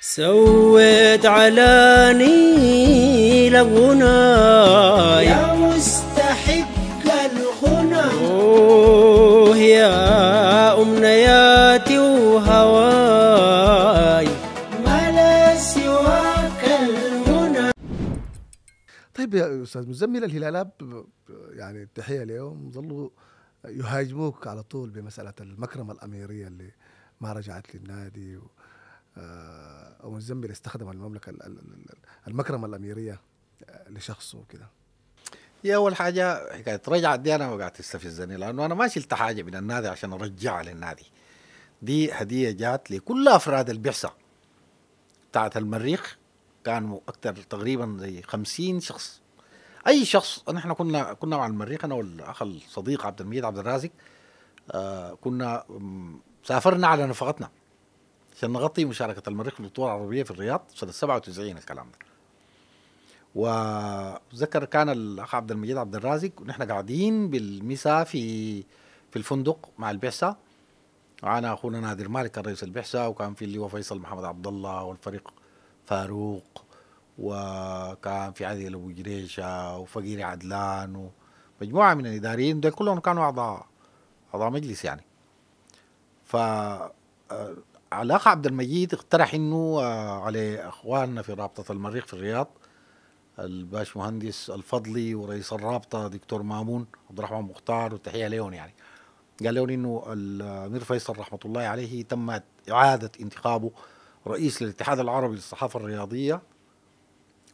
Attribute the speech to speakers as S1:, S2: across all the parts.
S1: سويت علاني لغناي يا مستحق الغنى اوه يا امنياتي وهواي ما لا سواك الغنى طيب يا استاذ مزمل الهلال يعني التحيه اليوم ظلوا يهاجموك على طول بمساله المكرمه الاميريه اللي ما رجعت للنادي و... او آه، الزمبي اللي استخدم المملكه المكرمه الاميريه آه، لشخصه وكده
S2: هي اول حاجه حكايه رجعت دي انا وقعت تستفزني لانه انا ما شلت حاجه من النادي عشان ارجعها للنادي دي هديه جات لكل افراد البعثه بتاعت المريخ كانوا اكثر تقريبا زي 50 شخص اي شخص نحن كنا كنا مع المريخ انا والاخ الصديق عبد المجيد عبد الرازق آه كنا سافرنا على نفقتنا عشان نغطي مشاركة المريخ في البطولة العربية في الرياض سنة 97 الكلام ده وذكر كان الأخ عبد المجيد عبد الرازق ونحن قاعدين بالمسا في في الفندق مع البعثة وعانا أخونا نادر مالك كان رئيس البعثة وكان في اللي هو فيصل محمد عبد الله والفريق فاروق وكان في عادل أبو جريشة وفقير عدلان ومجموعة من الإداريين دول كلهم كانوا أعضاء أعضاء مجلس يعني ف علاقة عبد المجيد اقترح انه آه، على اخواننا في رابطة المريخ في الرياض الباش مهندس الفضلي ورئيس الرابطة دكتور مامون عبد الرحمن مختار وتحية لهم يعني قال لهم انه الامير فيصل رحمة الله عليه تم اعادة انتخابه رئيس للاتحاد العربي للصحافة الرياضية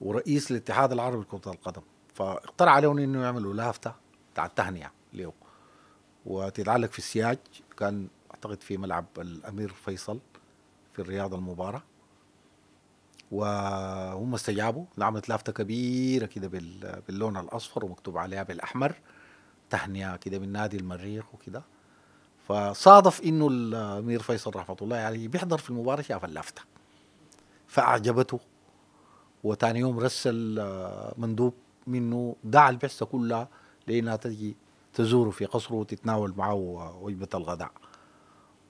S2: ورئيس الاتحاد العربي لكرة القدم فاقترح عليهم انه يعملوا لافتة بتاع التهنئة له وتتعلق في السياج كان اعتقد في ملعب الامير فيصل في الرياض المباراه وهم استجابوا عملت لافته كبيره كده باللون الاصفر ومكتوب عليها بالاحمر تهنئه كده من نادي المريخ وكده فصادف انه الامير فيصل رحمه الله عليه يعني بيحضر في المباراه شاف اللافته فاعجبته وتاني يوم رسل مندوب منه دعا البعثه كلها لانها تجي تزوره في قصره وتتناول معه وجبه الغداء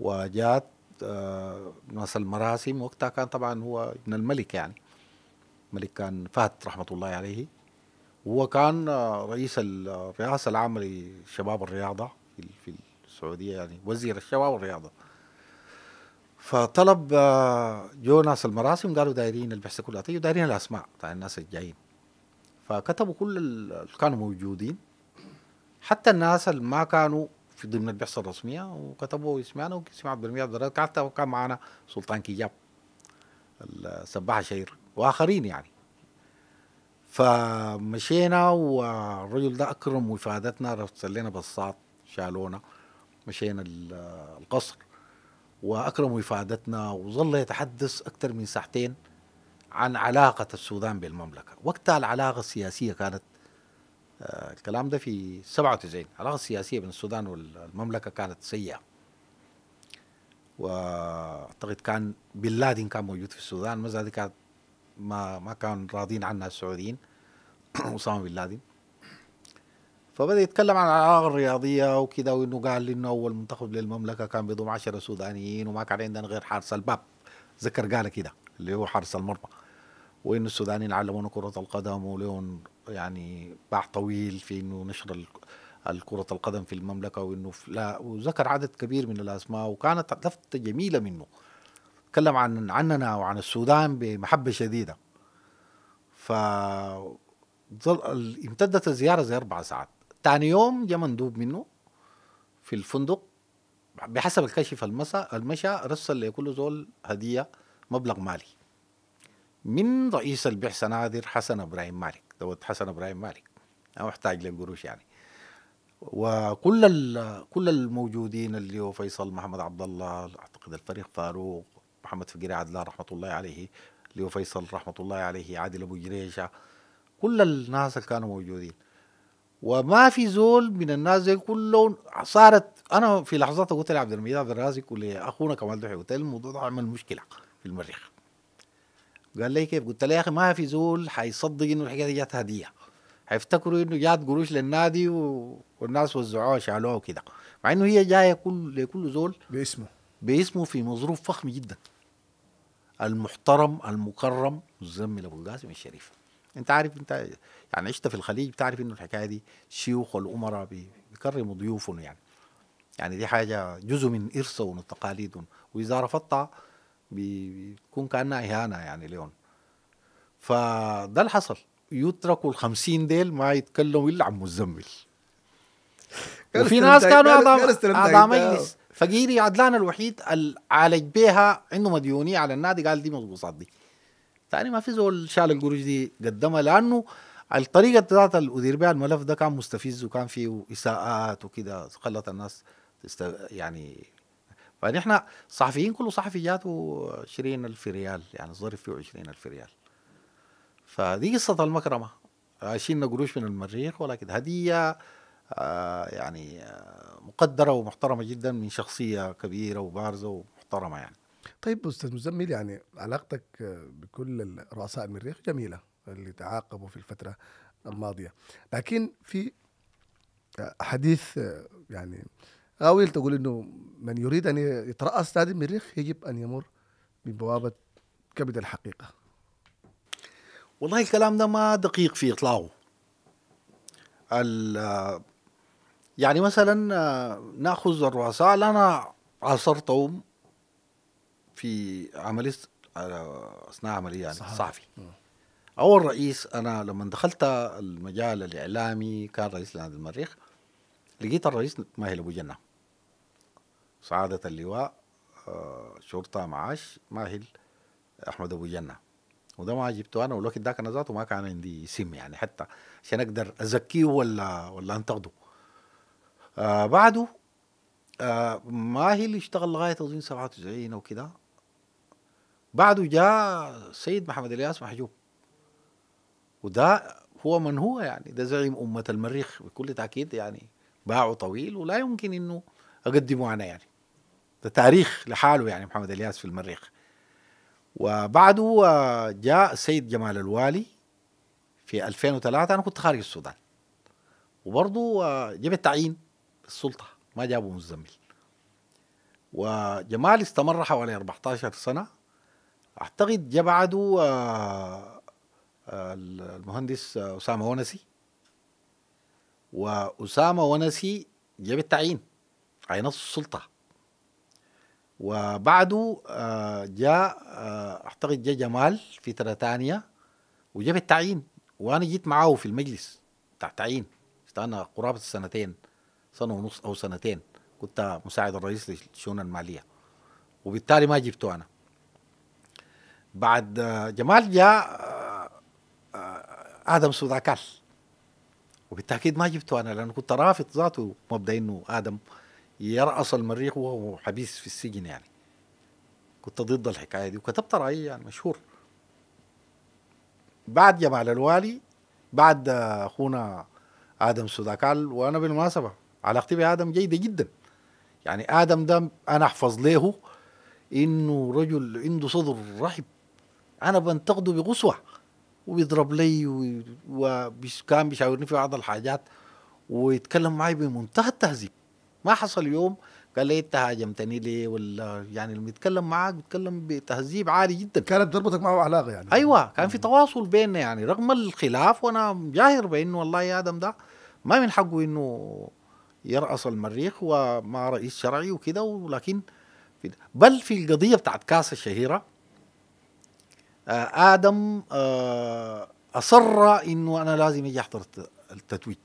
S2: وجات آه، ناس المراسم وقتها كان طبعا هو ابن الملك يعني الملك كان فهد رحمة الله عليه هو كان آه، رئيس الرئاسة العامة لشباب الرياضة في السعودية يعني وزير الشباب والرياضة فطلب آه، جو ناس المراسم قالوا دايرين البحث كلها تيجي طيب، دايرين الأسماء بتاع الناس الجايين فكتبوا كل اللي كانوا موجودين حتى الناس اللي ما كانوا في ضمن البعثه الرسميه وكتبوا اسمنا وسمعت برمية الدرجات حتى كان معنا سلطان كياب السباح الشهير واخرين يعني فمشينا والرجل ده اكرم وفادتنا سلينا بساط شالونا مشينا القصر واكرم وفادتنا وظل يتحدث اكثر من ساعتين عن علاقه السودان بالمملكه، وقتها العلاقه السياسيه كانت الكلام ده في 97 العلاقه السياسيه بين السودان والمملكه كانت سيئه واعتقد كان بن لادن كان موجود في السودان ما دي كانت ما ما كان راضين عنها السعوديين اسامه بن لادن فبدا يتكلم عن العلاقه الرياضيه وكذا وانه قال انه اول منتخب للمملكه كان بيضم 10 سودانيين وما كان عندنا غير حارس الباب ذكر قال كده اللي هو حارس المرمى وان السودانيين علمونا كره القدم ولهم يعني باع طويل في انه نشر الكرة القدم في المملكة وانه لا وذكر عدد كبير من الاسماء وكانت لفتة جميلة منه تكلم عن عننا وعن السودان بمحبة شديدة ف امتدت الزيارة زي أربع ساعات تاني يوم جا مندوب منه في الفندق بحسب الكشف المسا المشى رسل لكل زول هدية مبلغ مالي من رئيس البعثة نادر حسن إبراهيم مالك دوله حسن ابراهيم مالك انا محتاج للقروش يعني وكل كل الموجودين اللي هو فيصل محمد عبد الله اعتقد الفريق فاروق محمد فقير عدلان رحمه الله عليه اللي هو فيصل رحمه الله عليه عادل ابو جريشه كل الناس اللي كانوا موجودين وما في زول من الناس كلهم صارت انا في لحظات قلت لعبد المجيد عبد الرازق ولاخونا كمال دحي قلت له الموضوع ده عمل مشكله في المريخ قال لي كيف قلت له يا اخي ما في زول حيصدق انه الحكايه دي جات هديه حيفتكروا انه جات قروش للنادي و... والناس وزعوها شالوها وكده مع انه هي جايه كل لكل زول باسمه باسمه في مظروف فخم جدا المحترم المكرم مزمل ابو القاسم الشريف انت عارف انت يعني عشت في الخليج بتعرف انه الحكايه دي شيوخ والامراء بيكرموا ضيوفهم يعني يعني دي حاجه جزء من ارثهم وتقاليدهم واذا رفضتها بيكون كانها اهانه يعني ليون فده اللي حصل يتركوا ال 50 ديل ما يتكلموا الا عن مزمل
S1: وفي ناس كانوا اعضاء اعضاء مجلس
S2: فقيري عدلان الوحيد اللي عالج بيها عنده مديونيه على النادي قال دي مضبوطات دي ثاني ما في زول شال القروش دي قدمها لانه الطريقه بتاعت اللي ادير بها الملف ده كان مستفز وكان فيه اساءات وكده خلت الناس تست... يعني فنحن صحفيين كله صحفي جاته 20000 ريال يعني الظرف فيه 20000 ريال فدي قصة المكرمة عايشين قروش من المريخ ولكن هدية آه، يعني آه، مقدرة ومحترمة جدا من شخصية كبيرة وبارزة ومحترمة يعني
S1: طيب أستاذ مزمل يعني علاقتك بكل رؤساء المريخ جميلة اللي تعاقبوا في الفترة الماضية لكن في آه، حديث يعني حاولت آه، تقول انه من يريد ان يتراس نادي المريخ يجب ان يمر ببوابه كبد الحقيقه
S2: والله الكلام ده ما دقيق في إطلاقه يعني مثلا ناخذ الرؤساء انا عاصرتهم في عملية اثناء عمليه يعني صحفي, صحفي. اول رئيس انا لما دخلت المجال الاعلامي كان رئيس نادي المريخ لقيت الرئيس ماهر ابو جنه سعادة اللواء آه، شرطة معاش ماهل أحمد أبو جنة وده ما جبته أنا والوقت ذاك أنا ذاته ما كان عندي سم يعني حتى عشان أقدر أزكيه ولا ولا أنتقده آه بعده آه ماهل اشتغل لغاية أظن 97 وكده بعده جاء السيد محمد الياس محجوب وده هو من هو يعني ده زعيم أمة المريخ بكل تأكيد يعني باعه طويل ولا يمكن إنه أقدمه أنا يعني ده تاريخ لحاله يعني محمد الياس في المريخ وبعده آه، جاء السيد جمال الوالي في 2003 انا كنت خارج السودان وبرضه آه، جاب التعيين السلطه ما جابوا مزمل وجمال استمر حوالي 14 سنه اعتقد جاء بعده آه، المهندس اسامه ونسي واسامه ونسي جاب التعيين عين السلطه وبعده آه، جاء آه، اعتقد جاء جمال فتره ثانيه وجاء التعيين وانا جيت معاه في المجلس بتاع تعيين استنى قرابه السنتين سنه ونص او سنتين كنت مساعد الرئيس للشؤون الماليه وبالتالي ما جبته انا بعد آه، جمال جاء ادم سوداكال وبالتاكيد ما جبته انا لانه كنت رافض ذاته مبدا انه ادم يرأس المريخ وهو حبيس في السجن يعني كنت ضد الحكايه دي وكتبت رايي يعني مشهور بعد جمال الوالي بعد اخونا ادم سوداكال وانا بالمناسبه علاقتي بادم جيده جدا يعني ادم ده انا احفظ له انه رجل عنده صدر رحب انا بنتقده بغصوه وبيضرب لي وكان بيشاورني في بعض الحاجات ويتكلم معي بمنتهى التهذيب ما حصل يوم قال لي انت هاجمتني ليه ولا يعني اللي بيتكلم معاك بيتكلم بتهذيب عالي جدا كانت ضربتك معه علاقه يعني ايوه كان في تواصل بيننا يعني رغم الخلاف وانا جاهر بانه والله يا ادم ده ما من حقه انه يرأس المريخ ومع رئيس شرعي وكده ولكن في بل في القضيه بتاعت كاس الشهيره آه ادم آه اصر انه انا لازم اجي احضر التتويج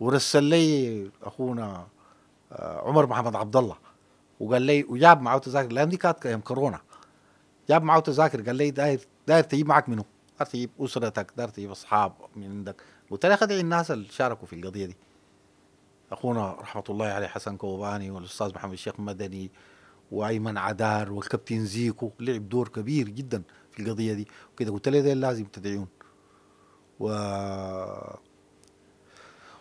S2: ورسل لي اخونا آه، عمر محمد عبد الله وقال لي وجاب معه تذاكر لان دي كانت ايام كورونا جاب معه تذاكر قال لي داير داير تجيب معك منه داير تجيب اسرتك داير تجيب اصحاب من عندك قلت له خدعي الناس اللي شاركوا في القضيه دي اخونا رحمه الله عليه حسن كوباني والاستاذ محمد الشيخ مدني وايمن عدار والكابتن زيكو لعب دور كبير جدا في القضيه دي وكده قلت له لازم تدعيون و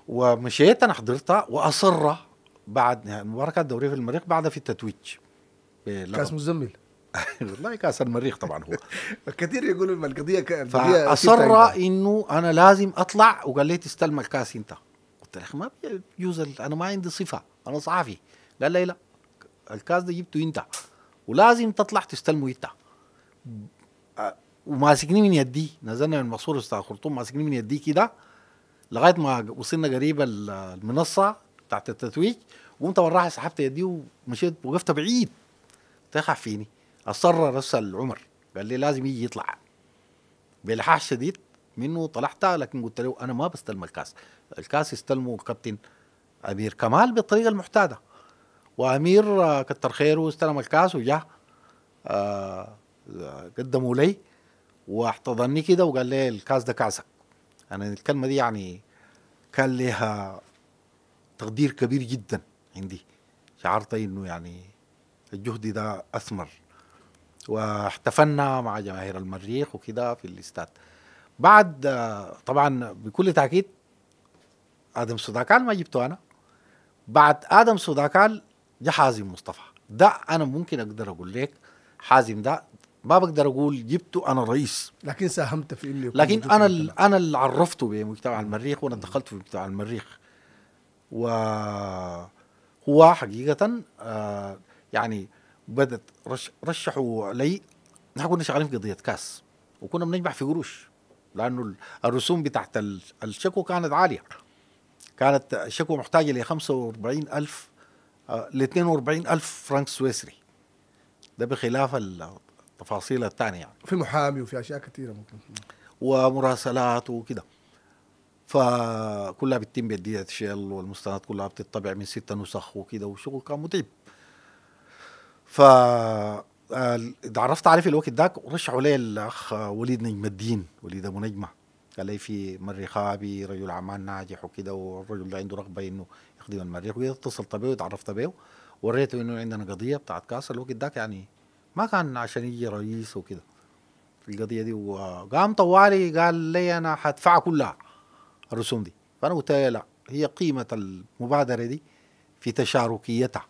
S2: ومشيت انا حضرتها واصر بعد المباراه دوريه في المريخ بعدها في التتويج كاس مزمل والله كاس المريخ طبعا
S1: هو كثير يقولوا ان القضيه فاصر
S2: انه انا لازم اطلع وقال لي تستلم الكاس انت قلت له ما بيجوز انا ما عندي صفه انا صحفي قال لي لا الكاس ده جبته انت ولازم تطلع تستلمه انت وماسكني من يدي نزلنا من المقصور بتاع الخرطوم ماسكني من يدي كده لغايه ما وصلنا قريب المنصه بتاعت التتويج وانت وراح سحبت يدي ومشيت وقفت بعيد تخع طيب فيني اصر رسل عمر قال لي لازم يجي يطلع بالحاح شديد منه طلعت لكن قلت له انا ما بستلم الكاس الكاس يستلمه الكابتن امير كمال بالطريقه المعتاده وامير كتر خيره استلم الكاس آه قدموا لي واحتضني كده وقال لي الكاس ده كاسك انا الكلمه دي يعني كان لها تقدير كبير جدا عندي شعرت انه يعني الجهد ده اثمر واحتفلنا مع جماهير المريخ وكده في الاستاد بعد طبعا بكل تاكيد ادم سوداكال ما جبته انا بعد ادم سوداكال جا حازم مصطفى ده انا ممكن اقدر اقول لك حازم ده ما بقدر اقول جبته انا رئيس
S1: لكن ساهمت في انه لكن انا
S2: انا اللي عرفته بمجتمع المريخ وانا دخلت في مجتمع المريخ وهو حقيقة آه، يعني بدت رش رشحوا لي نحن كنا شغالين في قضية كاس وكنا بنجمع في قروش لأنه الرسوم بتاعت الشكوى كانت عالية كانت الشكوى محتاجة ل 45 ألف آه، ل 42 ألف فرنك سويسري ده بخلاف التفاصيل الثانية
S1: يعني في محامي وفي أشياء كثيرة ممكن
S2: ومراسلات وكده فكلها بتتم اتش ال والمستندات كلها بتطبع من ستة نسخ وكده وشغل كان متعب ف تعرفت عليه في الوقت ذاك ورشحوا لي الاخ وليد نجم الدين وليد ابو نجمه قال لي في مريخ ابي رجل اعمال ناجح وكده والرجل ده عنده رغبه انه يخدم المريخ وكده اتصلت به وتعرفت به وريته انه عندنا قضيه بتاعت كاس الوقت داك يعني ما كان عشان يجي رئيس وكده القضيه دي وقام طوالي قال لي انا هدفعها كلها الرسوم دي فانا قلت لا هي قيمه المبادره دي في تشاركيتها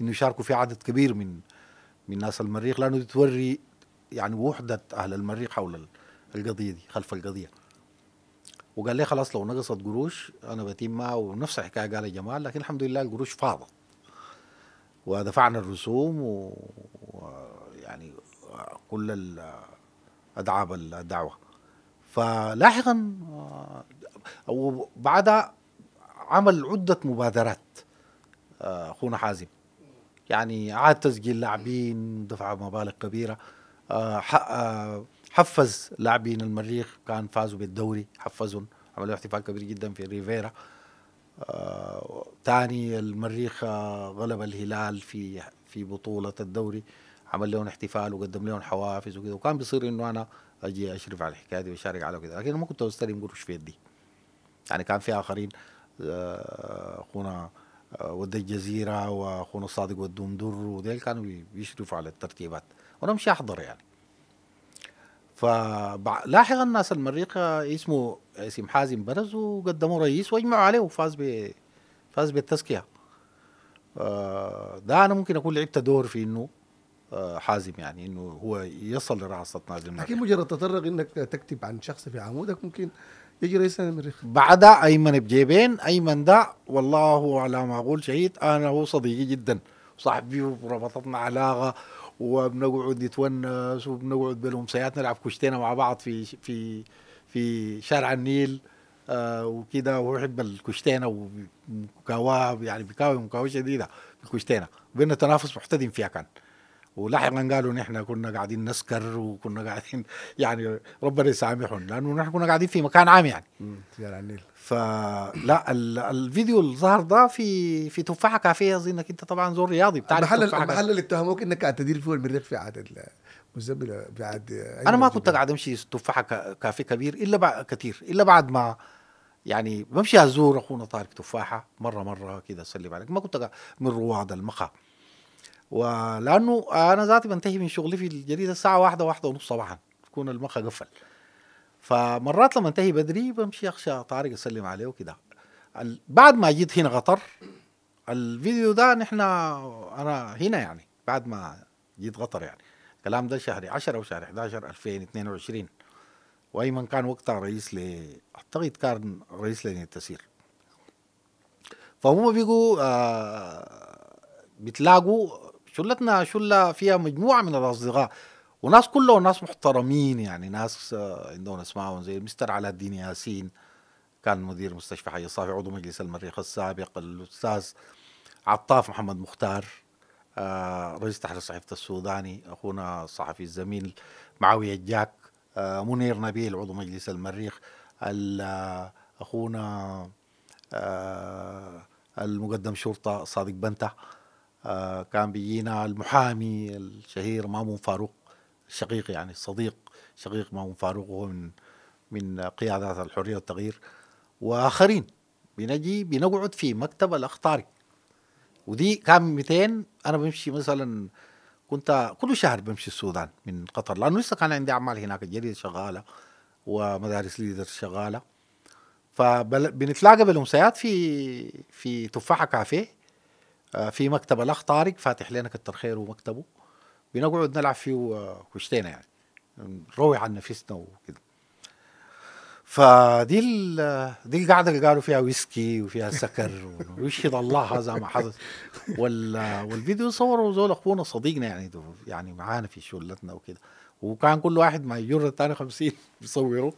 S2: انه يشاركوا في عدد كبير من من ناس المريخ لانه توري يعني وحده اهل المريخ حول القضيه دي خلف القضيه وقال لي خلاص لو نقصت قروش انا بتيم معه ونفس الحكايه قال جمال لكن الحمد لله القروش فاضت ودفعنا الرسوم ويعني و... يعني كل ال... ادعاب الدعوه فلاحقا وبعدها عمل عدة مبادرات آه، أخونا حازم يعني عاد تسجيل لاعبين دفع مبالغ كبيرة آه، آه، حفز لاعبين المريخ كان فازوا بالدوري حفزهم عملوا احتفال كبير جدا في ريفيرا ثاني المريخ غلب الهلال في في بطولة الدوري عمل لهم احتفال وقدم لهم حوافز وكذا وكان بيصير انه انا اجي اشرف على الحكايه دي واشارك على كذا لكن ما كنت استلم قروش في يدي يعني كان في آخرين آه، أخونا آه، ود الجزيرة وأخونا الصادق والدندر وديل كانوا بيشرفوا على الترتيبات وأنا مش أحضر يعني فلاحقا ناس المريقة اسمه اسم حازم برز وقدموا رئيس واجمعوا عليه وفاز ب فاز بالتزكية آه، ده أنا ممكن أكون لعبت دور في إنه حازم يعني انه هو يصل لرعصة نادي المريخ لكن
S1: مجرد تطرق انك تكتب عن شخص في عمودك ممكن يجي سنه من بعد
S2: بعدها ايمن بجيبين ايمن ده والله على ما اقول شهيد انا هو صديقي جدا صاحبي وربطتنا علاقه وبنقعد نتونس وبنقعد بالامسيات نلعب كشتينا مع بعض في في في شارع النيل آه وكده هو يحب الكشتينا
S1: ومكاواه
S2: يعني بكاوي مكاوي شديده الكشتينا بينا تنافس محتدم فيها كان ولاحقا قالوا نحن كنا قاعدين نسكر وكنا قاعدين يعني ربنا يسامحهم لانه نحن كنا قاعدين في مكان عام يعني على النيل فلا الفيديو اللي ظهر ده في في تفاحه كافيه اظنك انت طبعا زور رياضي بتاع المحل المحل
S1: اللي اتهموك انك قاعد تدير فيه المريخ في عدد المزبله
S2: في انا ما كنت قاعد امشي تفاحه كافيه كبير الا بعد كثير الا بعد ما يعني بمشي ازور اخونا طارق تفاحه مره مره كذا اسلم عليك ما كنت من رواد المخا ولانه انا ذاتي بنتهي من شغلي في الجريده الساعه واحدة واحدة ونص صباحا تكون المخ قفل فمرات لما انتهي بدري بمشي اخشى طارق اسلم عليه وكده بعد ما جيت هنا قطر الفيديو ده نحن انا هنا يعني بعد ما جيت قطر يعني الكلام ده شهر 10 او شهر 11 2022 وايمن كان وقتها رئيس ل اعتقد كان رئيس لجنه التسيير فهم بيجوا آه بتلاقوا شلتنا شله فيها مجموعه من الاصدقاء وناس كلهم ناس محترمين يعني ناس آه، عندهم اسمائهم زي مستر علاء الدين ياسين كان مدير مستشفى حي الصافي عضو مجلس المريخ السابق الاستاذ عطاف محمد مختار آه، رئيس تحرير صحيفه السوداني اخونا الصحفي الزميل معاويه الجاك آه، منير نبيل عضو مجلس المريخ اخونا المقدم شرطه صادق بنته آه، كان بيجينا المحامي الشهير مامون فاروق الشقيق يعني الصديق شقيق مامون فاروق وهو من من قيادات الحريه والتغيير واخرين بنجي بنقعد في مكتب الاخطاري ودي كان 200 انا بمشي مثلا كنت كل شهر بمشي السودان من قطر لانه لسه كان عندي اعمال هناك الجريده شغاله ومدارس ليدر شغاله فبنتلاقى بالامسيات في في تفاحه كافيه آه، في مكتب الاخ طارق فاتح لنا كتر خيره ومكتبه بنقعد نلعب فيه كشتينا يعني نروي عن نفسنا وكده فدي دي القعده اللي قالوا فيها ويسكي وفيها سكر ويشهد الله هذا ما حدث والفيديو صوروا زول اخونا صديقنا يعني يعني معانا في شلتنا وكده وكان كل واحد مع يجر الثاني 50 بيصوره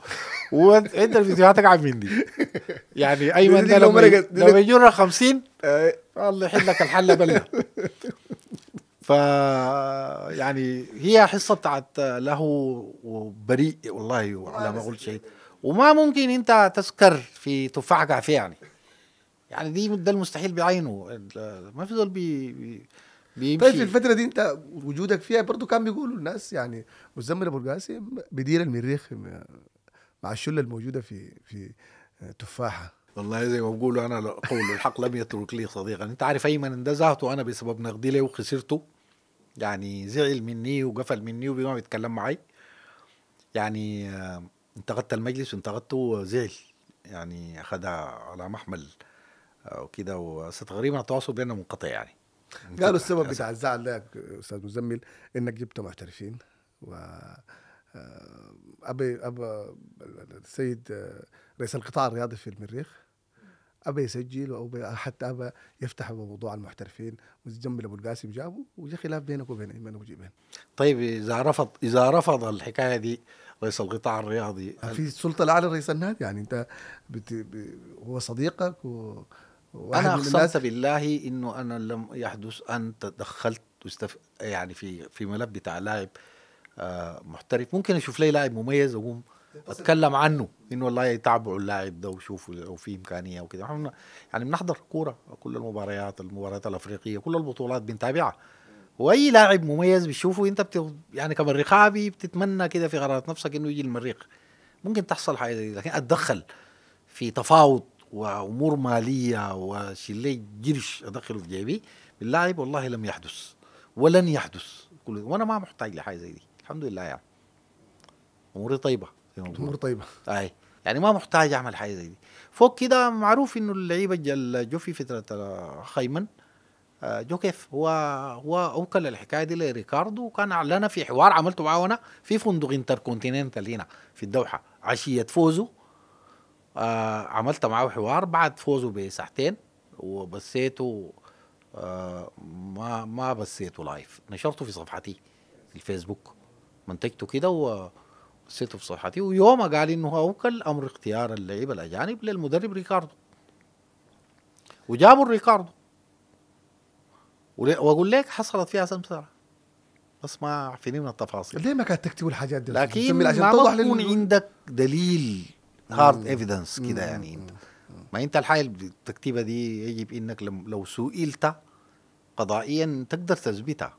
S2: وانت الفيديوهاتك عاملين يعني دي يعني ايمن ده لما لما 50 الله يحل لك الحل بلا ف يعني هي حصه بتاعت له وبريء والله على ما اقول شيء وما ممكن انت تسكر في تفاحه كافيه يعني يعني دي ده المستحيل بعينه ما في ظل بي, بي
S1: بيمشي طيب في الفتره دي انت وجودك فيها برضه كان بيقولوا الناس يعني مزمر ابو القاسم بدير المريخ مع الشله الموجوده في في آه، تفاحه
S2: والله زي ما بقولوا انا قول الحق لم يترك لي صديقا انت عارف ايمن اندزعته انا بسبب نقدي له وخسرته يعني زعل مني وقفل مني وبيقعد يتكلم معي يعني آه، انتقدت المجلس وانتقدته زعل يعني اخذها على محمل آه، وكده وست التواصل بيننا منقطع يعني قالوا السبب بتاع
S1: الزعل ده استاذ مزمل انك جبت محترفين و آه، ابي ابا السيد آه، رئيس القطاع الرياضي في المريخ ابى يسجل او حتى ابى يفتح موضوع المحترفين وزمل ابو القاسم جابه وجا خلاف بينك وبين ايمن ابو جيبين
S2: طيب اذا رفض اذا رفض الحكايه دي رئيس القطاع الرياضي في
S1: السلطه الاعلى رئيس النادي يعني انت بت... ب... هو صديقك و... انا اقسم
S2: بالله انه انا لم يحدث ان تدخلت استف... يعني في في ملف بتاع لاعب آه محترف ممكن اشوف لي لاعب مميز اقوم اتكلم عنه انه والله يتابعوا اللاعب ده وشوفوا لو في امكانيه وكده يعني بنحضر كوره كل المباريات المباريات الافريقيه كل البطولات بنتابعها واي لاعب مميز بتشوفه انت بت... يعني كمريخ بتتمنى كده في قرارات نفسك انه يجي المريخ ممكن تحصل حاجه زي لكن اتدخل في تفاوض وامور ماليه وشلي قرش ادخل جيبي باللاعب والله لم يحدث ولن يحدث كل وانا ما محتاج لحاجه زي دي الحمد لله يعني اموري طيبه امور طيبه اي يعني ما محتاج اعمل حاجه زي دي فوق كده معروف انه اللعيبه جو في فتره خيمن آه، جو كيف هو هو اوكل الحكايه دي لريكاردو وكان اعلن في حوار عملته معاه وانا في فندق انتركونتيننتال هنا في الدوحه عشيه فوزه آه عملت معاه حوار بعد فوزه بساعتين وبثيته آه ما ما بثيته لايف نشرته في صفحتي في الفيسبوك منتجته كده وبثيته في صفحتي ويومها قال انه هو كل امر اختيار اللعيبه الاجانب للمدرب ريكاردو وجابوا الريكاردو واقول لك حصلت فيها سمسره بس ما عارفين من التفاصيل ليه ما كانت تكتب الحاجات دي لكن ما بكون عندك دليل هارد ايفيدنس كده يعني انت ما انت الحقيقه التكتيبه دي يجب انك لو سئلت قضائيا تقدر تثبتها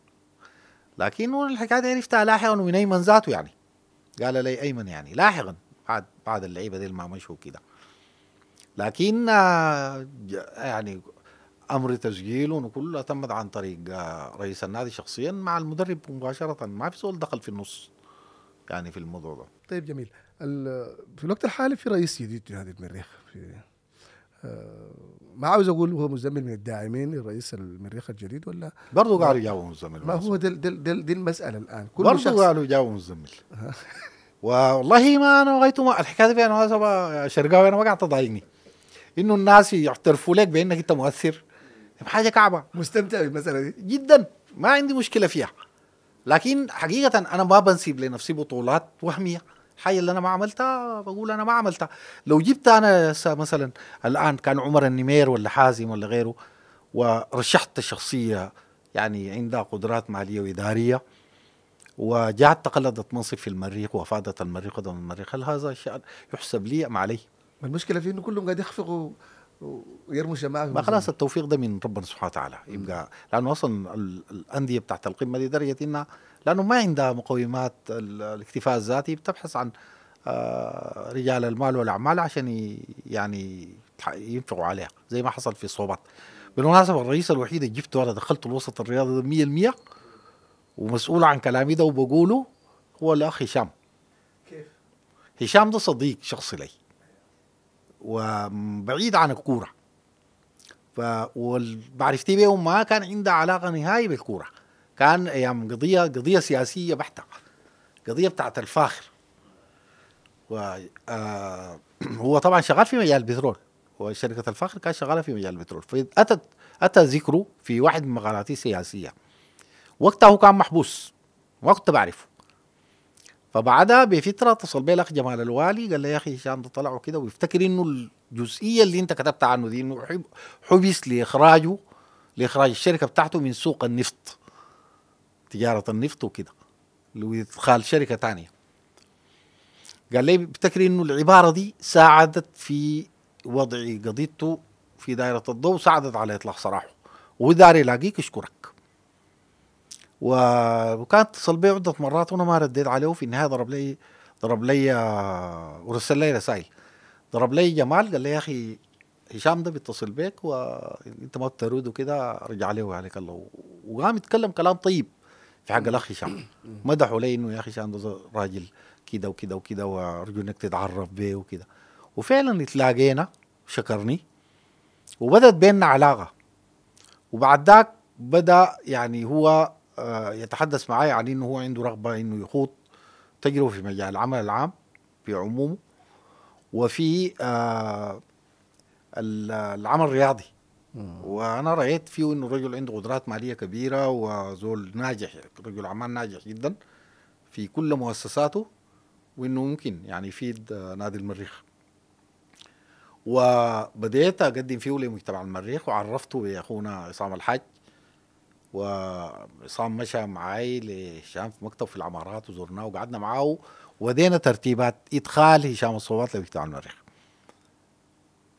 S2: لكن الحكايه دي عرفتها لاحقا من ايمن ذاته يعني قال لي ايمن يعني لاحقا بعد بعد اللعيبه دي ما مشوا كده لكن آه، يعني امر تسجيل وكله تمت عن طريق آه، رئيس النادي شخصيا مع المدرب مباشره ما في سؤال دخل في النص يعني في الموضوع ده
S1: طيب جميل في الوقت الحالي في رئيس جديد لنادي المريخ في آه، ما عاوز اقول هو مزمل من الداعمين لرئيس المريخ الجديد ولا برضه قالوا جاوا مزمل ما هو دي, دي, دي, دي المساله الان كل برضه قالوا جاوا مزمل
S2: والله ما انا بغيت ما الحكايه دي انا شرقاوي انا ما قاعد تضايقني انه الناس يعترفوا لك بانك انت مؤثر طيب، حاجه كعبه مستمتع بالمساله دي جدا ما عندي مشكله فيها لكن حقيقه انا ما بنسيب لنفسي بطولات وهميه الحاجه اللي انا ما عملتها بقول انا ما عملتها لو جبت انا مثلا الان كان عمر النمير ولا حازم ولا غيره ورشحت شخصيه يعني عندها قدرات ماليه واداريه وجاءت تقلدت منصب في المريخ وافادت المريخ ودم المريخ هل هذا الشيء يحسب لي ام علي؟ المشكله في انه كلهم قاعد يخفقوا ويرموا شماعة ما خلاص التوفيق ده من ربنا سبحانه وتعالى يبقى لانه اصلا الانديه بتاعت القمه لدرجه انها لانه ما عندها مقومات الاكتفاء الذاتي بتبحث عن آه، رجال المال والاعمال عشان يعني ينفقوا عليها زي ما حصل في صوبات بالمناسبه الرئيس الوحيد اللي جبته انا دخلت الوسط الرياضي 100% ومسؤول عن كلامي ده وبقوله هو الاخ هشام كيف؟ هشام ده صديق شخصي لي وبعيد عن الكوره ف ومعرفتي بيهم ما كان عندها علاقه نهائي بالكوره كان ايام قضيه قضيه سياسيه بحته قضيه بتاعت الفاخر و آه، هو طبعا شغال في مجال البترول وشركه الفاخر كانت شغاله في مجال البترول فاتت اتى ذكره في واحد من مقالاتي السياسيه وقتها هو كان محبوس ما كنت بعرفه فبعدها بفتره اتصل بي الاخ جمال الوالي قال لي يا اخي هشام طلعوا كده ويفتكر انه الجزئيه اللي انت كتبت عنه دي انه حبس لاخراجه لاخراج الشركه بتاعته من سوق النفط تجارة النفط وكده لإدخال شركة تانية قال لي بتكري إنه العبارة دي ساعدت في وضع قضيته في دائرة الضوء ساعدت على إطلاق سراحه وداري يلاقيك يشكرك وكان اتصل بي عدة مرات وأنا ما رديت عليه وفي النهاية ضرب لي ضرب لي آه، ورسل لي رسائل ضرب لي جمال قال لي يا أخي هشام ده بيتصل بيك وانت ما بترد وكده رجع عليه وعليك الله وقام يتكلم كلام طيب في حق الاخ هشام مدحوا لي انه يا اخي هشام ده راجل كده وكده وكده وارجو انك تتعرف به وكده وفعلا اتلاقينا شكرني وبدت بيننا علاقه وبعد ذاك بدا يعني هو آه، يتحدث معي عن انه هو عنده رغبه انه يخوض تجربه في مجال العمل العام في عمومه وفي آه، العمل الرياضي وانا رايت فيه انه رجل عنده قدرات ماليه كبيره وزول ناجح رجل اعمال ناجح جدا في كل مؤسساته وانه ممكن يعني يفيد آه، نادي المريخ وبديت اقدم فيه لمجتمع المريخ وعرفته باخونا عصام الحاج وعصام مشى معي لهشام في مكتب في العمارات وزرناه وقعدنا معاه ودينا ترتيبات ادخال هشام الصوبات لمجتمع المريخ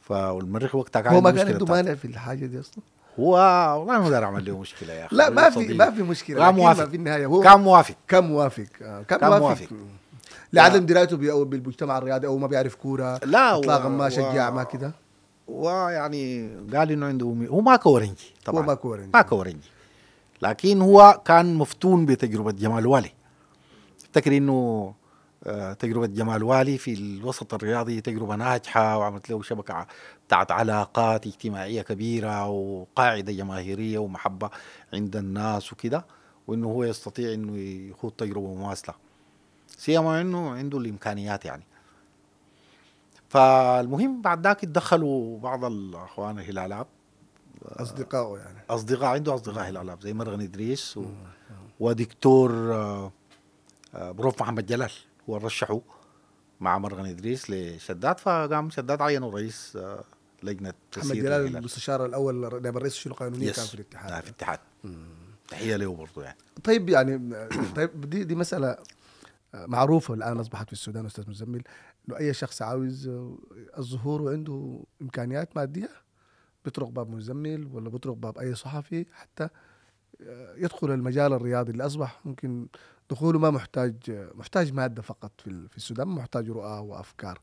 S2: فالمريخ وقتها هو ما كان عنده
S1: مانع في الحاجه دي اصلا
S2: هو والله ما دار اعمل له مشكله يا اخي لا ما في ما في مشكله كان موافق في النهايه
S1: هو كان موافق كان موافق آه، كان, كان موافق, موافق. لعدم درايته بالمجتمع الرياضي او ما بيعرف كوره لا اطلاقا ما شجع ما كده
S2: ويعني قال انه عنده مي... هو ما كورنجي طبعا هو ما كورنجي ما كورنجي لكن هو كان مفتون بتجربه جمال والي افتكر انه تجربة جمال والي في الوسط الرياضي تجربة ناجحة وعملت له شبكة بتاعت علاقات اجتماعية كبيرة وقاعدة جماهيرية ومحبة عند الناس وكده وإنه هو يستطيع إنه يخوض تجربة مماثلة سيما إنه عنده الإمكانيات يعني فالمهم بعد ذاك تدخلوا بعض الأخوان الهلالاب أصدقائه يعني أصدقاء عنده أصدقاء هلالاب زي مرغن إدريس و... ودكتور آه، آه، بروف محمد جلال ورشحوا مع غني ادريس لشداد فقام شداد عينه رئيس آه، لجنه محمد جلال
S1: المستشار الاول نائب الرئيس الشؤون القانونيه كان في
S2: الاتحاد في الاتحاد تحيه له برضه يعني
S1: طيب يعني طيب دي دي مساله آه، معروفه الان اصبحت في السودان استاذ مزمل انه اي شخص عاوز آه، الظهور وعنده امكانيات ماديه بيطرق باب مزمل ولا بيطرق باب اي صحفي حتى يدخل المجال الرياضي اللي اصبح ممكن دخوله ما محتاج محتاج ماده فقط في في السودان محتاج رؤى وافكار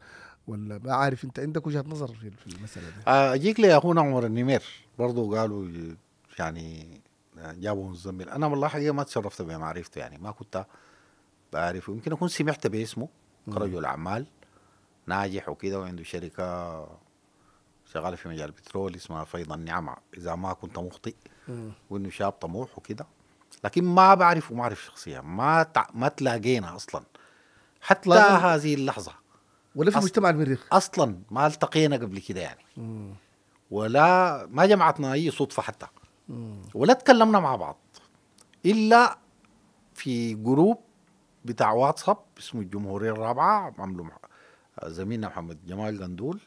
S1: ولا ما عارف انت عندك وجهه نظر في المساله دي
S2: اجيك آه، اخونا عمر النمير برضه قالوا يعني آه، جابوا الزميل انا والله حقيقه ما تشرفت بمعرفته يعني ما كنت بعرفه يمكن اكون سمعت باسمه رجل اعمال ناجح وكذا وعنده شركه شغاله في مجال البترول اسمها فيض النعمه اذا ما كنت مخطئ وانه شاب طموح وكذا لكن ما بعرف وما بعرف شخصيا ما تع... ما تلاقينا أصلا حتى لا هذه اللحظة ولا في أص... مجتمع المريخ أصلا ما التقينا قبل كده يعني مم. ولا ما جمعتنا أي صدفة حتى مم. ولا تكلمنا مع بعض إلا في جروب بتاع واتساب اسمه الجمهورية الرابعة عملوا زميلنا محمد جمال قندول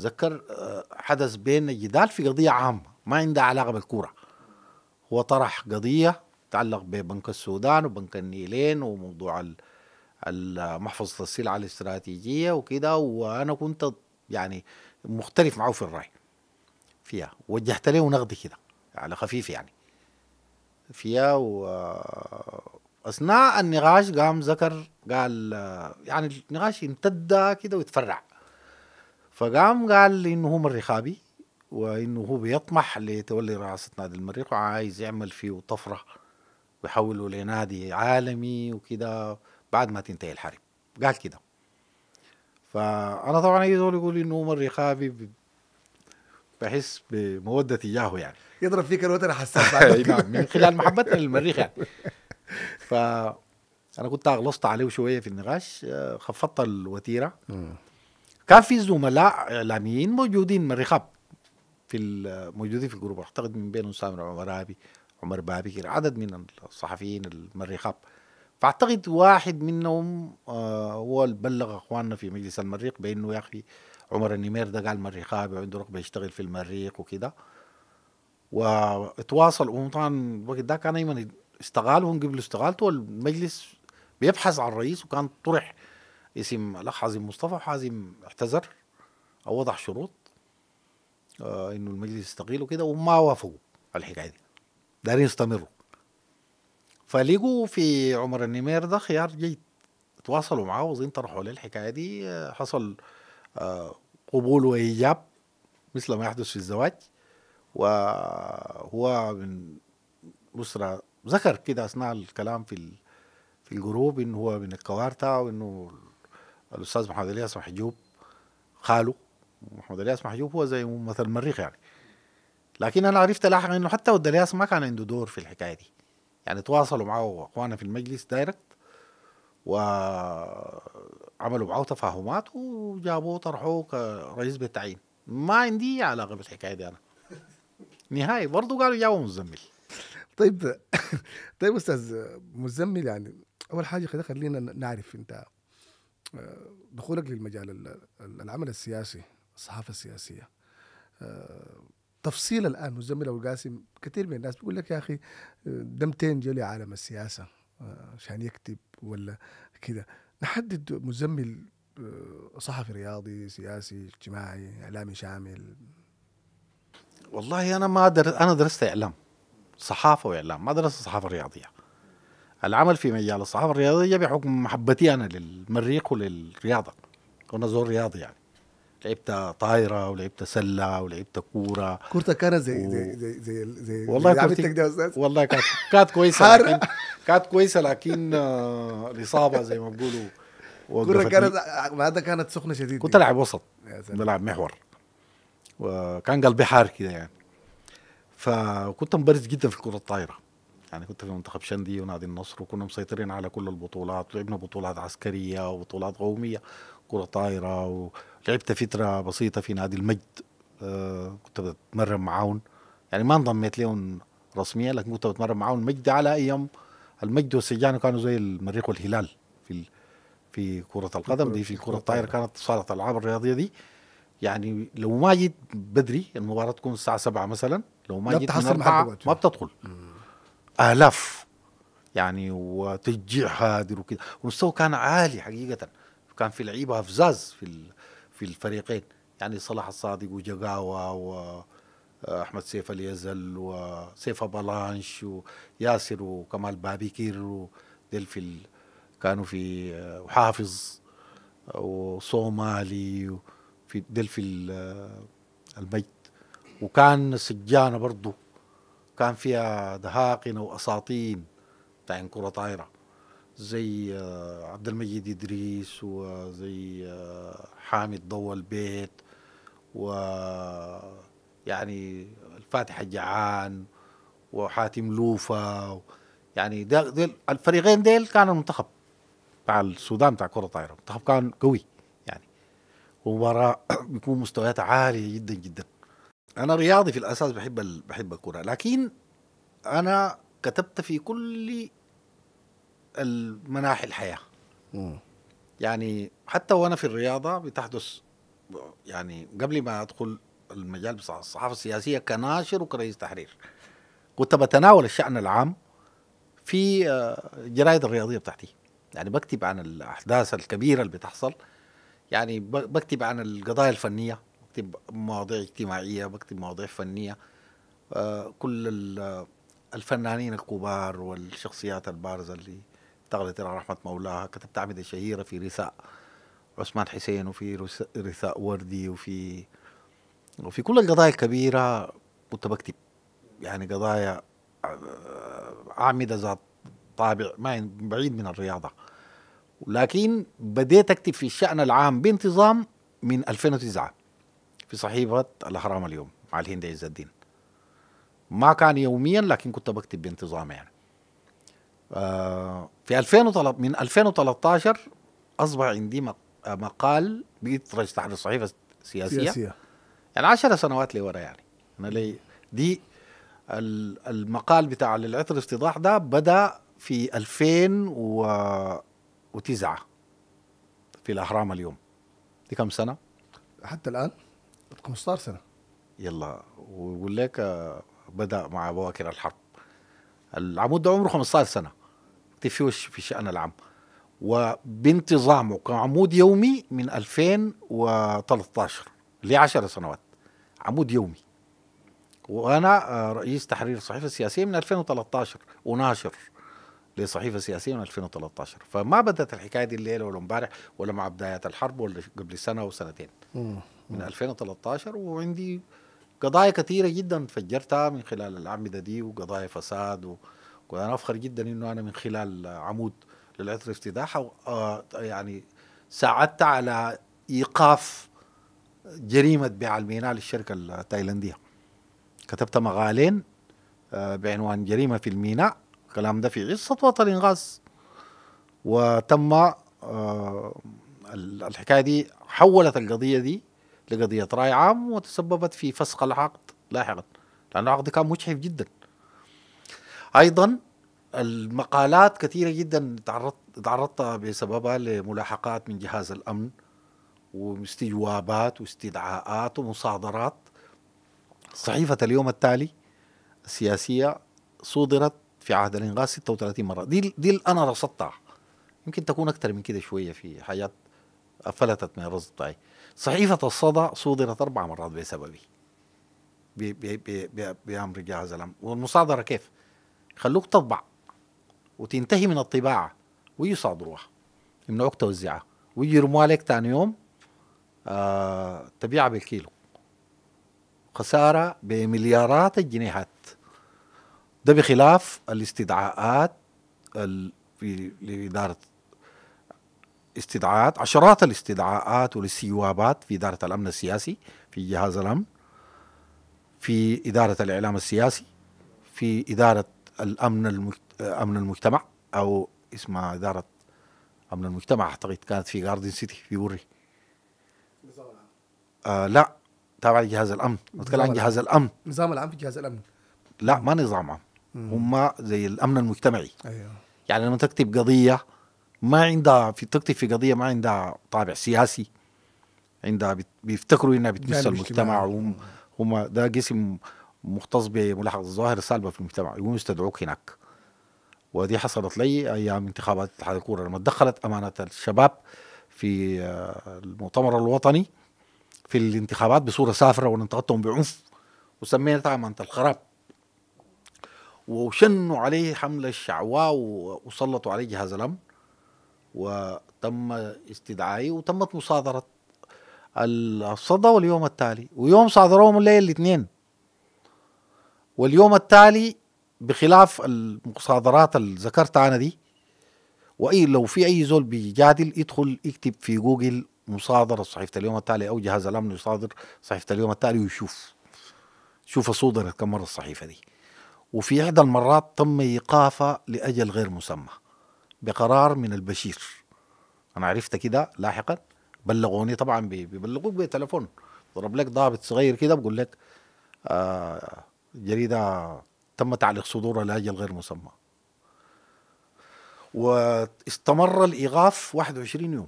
S2: ذكر آه، حدث بين جدال في قضية عامة ما عندها علاقة بالكورة هو طرح قضية تتعلق ببنك السودان وبنك النيلين وموضوع محفظة السلع الاستراتيجية وكده وأنا كنت يعني مختلف معه في الرأي فيها وجهت له نقد كده على خفيف يعني فيها وأثناء النقاش قام ذكر قال يعني النقاش امتد كده ويتفرع فقام قال إنه هو مرخابي وإنه هو بيطمح لتولي رئاسة نادي المريخ وعايز يعمل فيه طفرة بحولوا لنادي عالمي وكده بعد ما تنتهي الحرب قال كده فانا طبعا اي زول يقول انه عمر رقابي بحس بموده تجاهه يعني
S1: يضرب فيك الوتر حساس نعم من خلال محبتنا للمريخ يعني
S2: ف انا كنت غلصت عليه شويه في النقاش خفضت الوتيره كان في زملاء اعلاميين موجودين من الرخاب في موجودين في الجروب اعتقد من بينهم سامر عمرابي عمر بابكر عدد من الصحفيين المريخاب فاعتقد واحد منهم آه، هو اللي بلغ اخواننا في مجلس المريخ بانه يا اخي عمر النمير ده قال مريخابي عنده رغبه يشتغل في المريخ وكده وتواصل وطبعا الوقت ده كان ايمن استغالهم قبل استغالته والمجلس بيبحث عن الرئيس وكان طرح اسم الاخ حازم مصطفى وحازم اعتذر او وضع شروط آه انه المجلس يستقيل وكده وما وافقوا على الحكايه دي دارين يستمروا فلقوا في عمر النمير ده خيار جيد تواصلوا معاه وزين طرحوا عليه الحكايه دي حصل آه، قبول وايجاب مثل ما يحدث في الزواج وهو من أسرة ذكر كده أثناء الكلام في في الجروب إنه هو من الكوارتة وإنه الأستاذ محمد الياس محجوب خاله محمد الياس محجوب هو زي مثل مريخ يعني لكن انا عرفت لاحقا انه حتى والدلياس ما كان عنده دور في الحكايه دي يعني تواصلوا معه اخواننا في المجلس دايركت وعملوا معه تفاهمات وجابوه طرحوه كرئيس بالتعيين ما
S1: عندي علاقه بالحكايه دي انا نهائي برضه قالوا جابوا مزمل طيب طيب استاذ مزمل يعني اول حاجه خلينا نعرف انت آه، دخولك للمجال العمل السياسي الصحافه السياسيه آه، تفصيل الان مزمل ابو القاسم كثير من الناس بيقول لك يا اخي دمتين 200 عالم السياسه آه، عشان يكتب ولا كذا نحدد مزمل آه، صحفي رياضي سياسي اجتماعي اعلامي شامل
S2: والله انا ما در... انا درست اعلام صحافه واعلام ما درست صحافه رياضيه العمل في مجال الصحافه الرياضيه بحكم محبتي انا للمريخ وللرياضه انا زور رياضي يعني لعبت طايره ولعبت
S1: سله ولعبت كوره كورتك كانت زي, و... زي زي زي زي والله كورتك
S2: والله كانت كانت كويسه لكن كانت كويسه لكن آه، الاصابه زي ما بيقولوا كورة كانت بعدها
S1: كانت سخنه شديدة كنت العب وسط بلعب محور
S2: وكان قلبي حار كده يعني فكنت مبرز جدا في الكره الطايره يعني كنت في منتخب شندي ونادي النصر وكنا مسيطرين على كل البطولات لعبنا بطولات عسكريه وبطولات قوميه كره طايره و... لعبت فترة بسيطة في نادي المجد آه كنت بتمرن معاهم يعني ما انضميت لهم رسميا لكن كنت بتمرن معاهم المجد على ايام المجد والسجان كانوا زي المريخ والهلال في في كرة القدم دي في الكرة الطائرة كانت صالة الألعاب الرياضية دي يعني لو ما جيت بدري المباراة تكون الساعة 7 مثلا لو ما جيت من أربعة ما بتدخل آلاف يعني وتشجيع هادر وكذا والمستوى كان عالي حقيقة كان في لعيبة أفزاز في في الفريقين يعني صلاح الصادق وجقاوة وأحمد آه، سيف اليزل وسيف بلانش وياسر وكمال بابيكير وديل في كانوا في آه، وحافظ آه، وصومالي في ديل في المجد وكان سجانة برضو كان فيها دهاقنة وأساطين بتاعين كرة طايرة زي آه، عبد المجيد ادريس وزي آه، آه، حامد ضوى البيت و يعني الفاتح الجعان وحاتم لوفا يعني ديل ديل الفريقين ديل كان المنتخب بتاع السودان بتاع كره طايره المنتخب كان قوي يعني ومباراه بيكون مستويات عاليه جدا جدا انا رياضي في الاساس بحب بحب الكره لكن انا كتبت في كل المناحي الحياه مم. يعني حتى وانا في الرياضه بتحدث يعني قبل ما ادخل المجال بتاع الصحافه السياسيه كناشر وكرئيس تحرير كنت بتناول الشان العام في الجرايد آه، الرياضيه بتاعتي يعني بكتب عن الاحداث الكبيره اللي بتحصل يعني بكتب عن القضايا الفنيه بكتب مواضيع اجتماعيه بكتب مواضيع فنيه آه، كل الفنانين الكبار والشخصيات البارزه اللي اشتغلت إلى رحمة مولاها كتبت أعمدة شهيرة في رثاء عثمان حسين وفي رثاء وردي وفي وفي كل القضايا الكبيرة كنت بكتب يعني قضايا أعمدة آه، ذات طابع ما بعيد من الرياضة لكن بديت أكتب في الشأن العام بانتظام من 2009 في صحيفة الأهرام اليوم مع الهند عز الدين ما كان يوميا لكن كنت بكتب بانتظام يعني في 2013 من 2013 اصبح عندي مقال بيترج تحت الصحيفه السياسيه سياسية. يعني 10 سنوات لورا يعني انا لي دي المقال بتاع للعطر افتضاح ده بدا في 2009 في الاهرام اليوم دي كم سنه؟
S1: حتى الان 15 سنه
S2: يلا ويقول لك بدا مع بواكر الحرب العمود ده عمره 15 سنه في وش في شأن العام وبانتظامه كعمود يومي من 2013 لي 10 سنوات عمود يومي وانا آه، رئيس تحرير الصحيفه السياسيه من 2013 وناشر لصحيفه سياسيه من 2013 فما بدات الحكايه دي الليله ولا امبارح ولا مع بدايات الحرب ولا قبل سنه وسنتين من 2013 وعندي قضايا كثيره جدا فجرتها من خلال الاعمده دي وقضايا فساد و... وانا افخر جدا انه انا من خلال عمود للعطر افتتاحه آه، يعني ساعدت على ايقاف جريمه بيع الميناء للشركه التايلانديه كتبت مقالين آه، بعنوان جريمه في الميناء الكلام ده في قصه وطن الانغاذ وتم آه، الحكايه دي حولت القضيه دي لقضيه راي عام وتسببت في فسخ العقد لاحقا لانه العقد كان مجحف جدا ايضا المقالات كثيره جدا تعرضت تعرضت بسببها لملاحقات من جهاز الامن واستجوابات واستدعاءات ومصادرات صحيفه اليوم التالي السياسيه صدرت في عهد الانغاز 36 مره دي دي انا رصدتها يمكن تكون اكثر من كده شويه في حاجات فلتت من الرصد بتاعي صحيفه الصدى صدرت اربع مرات بسببي بامر جهاز الامن والمصادره كيف؟ خلوك تطبع وتنتهي من الطباعة ويصادروها يمنعوك توزيعها ويجي يرموها لك تاني يوم آه تبيعها بالكيلو خسارة بمليارات الجنيهات ده بخلاف الاستدعاءات في لإدارة استدعاءات عشرات الاستدعاءات والاستجوابات في إدارة الأمن السياسي في جهاز الأمن في إدارة الإعلام السياسي في إدارة الامن المجت... امن المجتمع او اسمها اداره امن المجتمع اعتقد كانت في جاردن سيتي في بوري آه لا تابع لجهاز الامن نتكلم عن جهاز الامن
S1: نظام العام في جهاز الامن
S2: لا ما نظام عام هم زي الامن المجتمعي ايوه يعني لما تكتب قضيه ما عندها في تكتب في قضيه ما عندها طابع سياسي عندها بيفتكروا انها بتمس المجتمع هم ده قسم مختص بملاحظة الظواهر السالبه في المجتمع يقوموا يستدعوك هناك ودي حصلت لي أيام انتخابات اتحاد الكورة لما دخلت أمانة الشباب في آه، المؤتمر الوطني في الانتخابات بصورة سافرة وانتقدتهم بعنف وسميتها أمانة الخراب وشنوا عليه حملة الشعواء وسلطوا عليه جهاز الأمن وتم استدعائي وتمت مصادرة الصدى واليوم التالي ويوم صادروهم الليل الاثنين واليوم التالي بخلاف المصادرات اللي ذكرتها انا دي واي لو في اي زول بيجادل يدخل يكتب في جوجل مصادرة صحيفة اليوم التالي أو جهاز الأمن يصادر صحيفة اليوم التالي ويشوف شوف صودرت كم مرة الصحيفة دي وفي إحدى المرات تم إيقافها لأجل غير مسمى بقرار من البشير أنا عرفت كده لاحقا بلغوني طبعا بيبلغوك بتليفون ضرب لك ضابط صغير كده بقول لك آه جريدة تم تعليق صدورها لأجل غير مسمى واستمر الإيقاف 21 يوم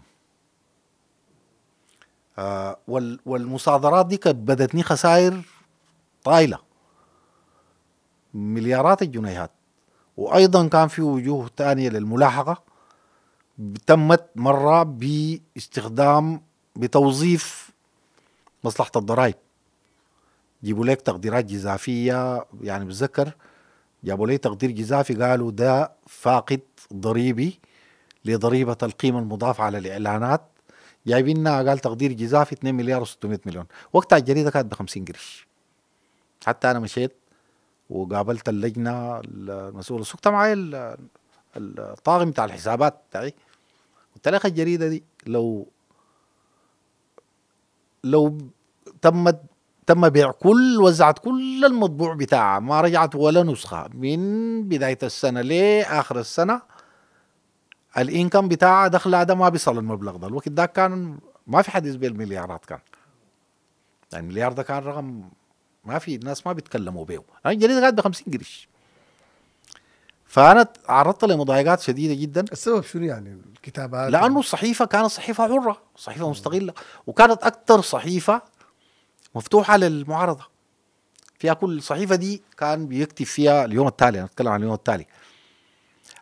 S2: آه والمصادرات دي كانت بدتني خسائر طايلة مليارات الجنيهات وأيضا كان في وجوه تانية للملاحقة تمت مرة باستخدام بتوظيف مصلحة الضرائب جيبوا لك تقديرات جزافيه يعني بتذكر جابوا لي تقدير جزافي قالوا ده فاقد ضريبي لضريبه القيمه المضافه على الاعلانات جايبين لنا قال تقدير جزافي 2 مليار و600 مليون وقتها الجريده كانت ب 50 قرش حتى انا مشيت وقابلت اللجنه المسؤوله سكت معي الطاقم بتاع الحسابات بتاعي قلت لك الجريده دي لو لو تمت تم بيع كل وزعت كل المطبوع بتاعها ما رجعت ولا نسخة من بداية السنة لآخر السنة الانكم بتاعها دخل هذا ما بيصل المبلغ ده الوقت ده كان ما في حد يسبق المليارات كان يعني المليار ده كان رقم ما في الناس ما بيتكلموا بيه انا الجريده قاعد ب 50 قرش فانا تعرضت لمضايقات شديده جدا السبب شنو يعني الكتابات لانه الصحيفه كانت صحيفه حره صحيفه مستقله وكانت اكثر صحيفه مفتوحه للمعارضه فيها كل الصحيفه دي كان بيكتب فيها اليوم التالي انا اتكلم عن اليوم التالي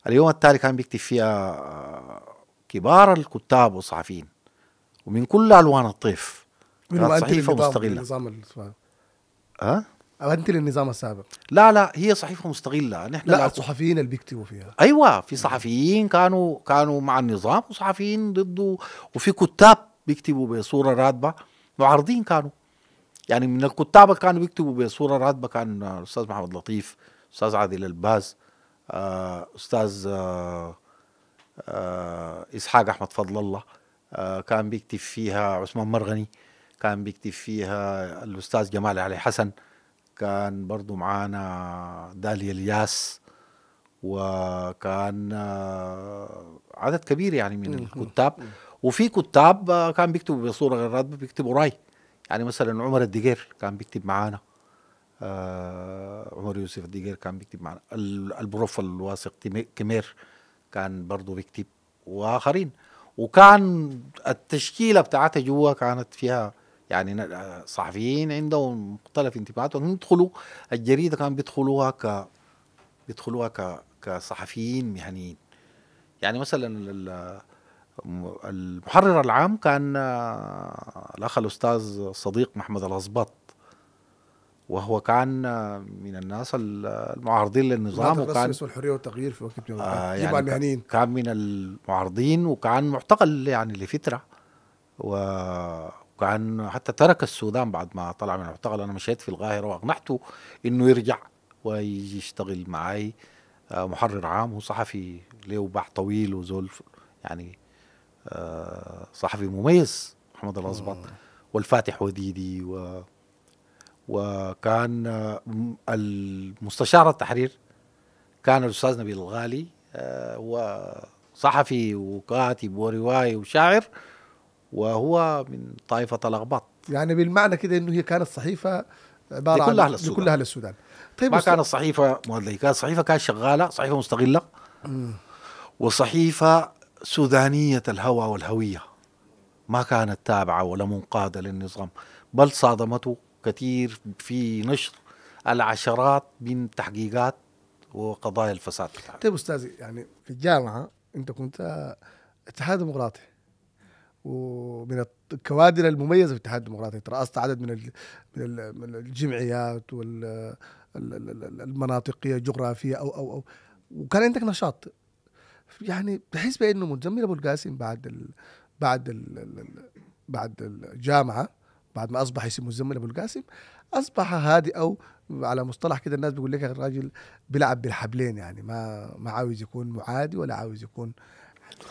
S2: اليوم التالي كان بيكتب فيها آه، كبار الكتاب والصحفيين ومن كل الوان الطيف من صحيفه مستغله النظام ها
S1: أه؟ انت للنظام السابق لا لا هي صحيفه مستغله نحن لا الصحفيين اللي بيكتبوا فيها
S2: ايوه في صحفيين كانوا كانوا مع النظام وصحفيين ضده وفي كتاب بيكتبوا بصوره راتبه معارضين كانوا يعني من الكتاب اللي كانوا بيكتبوا بصوره راتبه كان الاستاذ محمد لطيف استاذ عادل الباز آه، استاذ آه، آه، اسحاق احمد فضل الله كان بيكتب فيها عثمان مرغني كان بيكتب فيها الاستاذ جمال علي حسن كان برضو معانا داليا الياس وكان عدد كبير يعني من الكتاب وفي كتاب كان بيكتبوا بصوره غير راتبه بيكتبوا راي يعني مثلا عمر الدقير كان بيكتب معانا آه عمر يوسف الدقير كان بيكتب معانا البروف الواثق كمير كان برضه بيكتب واخرين وكان التشكيله بتاعتها جوا كانت فيها يعني صحفيين عندهم مختلف انتماءاتهم يدخلوا الجريده كان بيدخلوها ك بيدخلوها ك كصحفيين مهنيين يعني مثلا المحرر العام كان آه، الأخ الأستاذ صديق محمد الاصبط وهو كان آه، من الناس المعارضين للنظام وكان
S1: والحريه والتغيير في وقت آه يعني
S2: كان من المعارضين وكان معتقل يعني لفتره وكان حتى ترك السودان بعد ما طلع من المعتقل انا مشيت في القاهره واقنعته انه يرجع ويجي يشتغل معي آه، محرر عام وصحفي له باع طويل وزول يعني آه، صحفي مميز محمد الأصبط آه. والفاتح وديدي و وكان المستشار التحرير كان الأستاذ نبيل الغالي آه، وصحفي وكاتب ورواية وشاعر وهو من طائفة الأغباط
S1: يعني بالمعنى كده أنه هي كانت صحيفة عبارة لكل أهل السودان لكل أهل السودان طيب ما كانت
S2: صحيفة مؤذية كانت صحيفة كانت شغالة صحيفة مستغلة مم. وصحيفة سودانية الهوى والهوية ما كانت تابعة ولا منقادة للنظام بل صادمته كثير في نشر العشرات من تحقيقات وقضايا الفساد
S1: طيب استاذي يعني في الجامعه انت كنت اتحاد ديمقراطي ومن الكوادر المميزه في الاتحاد الديمقراطي تراست عدد من من الجمعيات والمناطقيه الجغرافيه او او او وكان عندك نشاط يعني تحس بانه متزمر ابو القاسم بعد الـ بعد الـ بعد الجامعه بعد ما اصبح اسمه متزمر ابو القاسم اصبح هادئ او على مصطلح كده الناس بيقول لك الراجل بيلعب بالحبلين يعني ما ما عاوز يكون معادي ولا عاوز يكون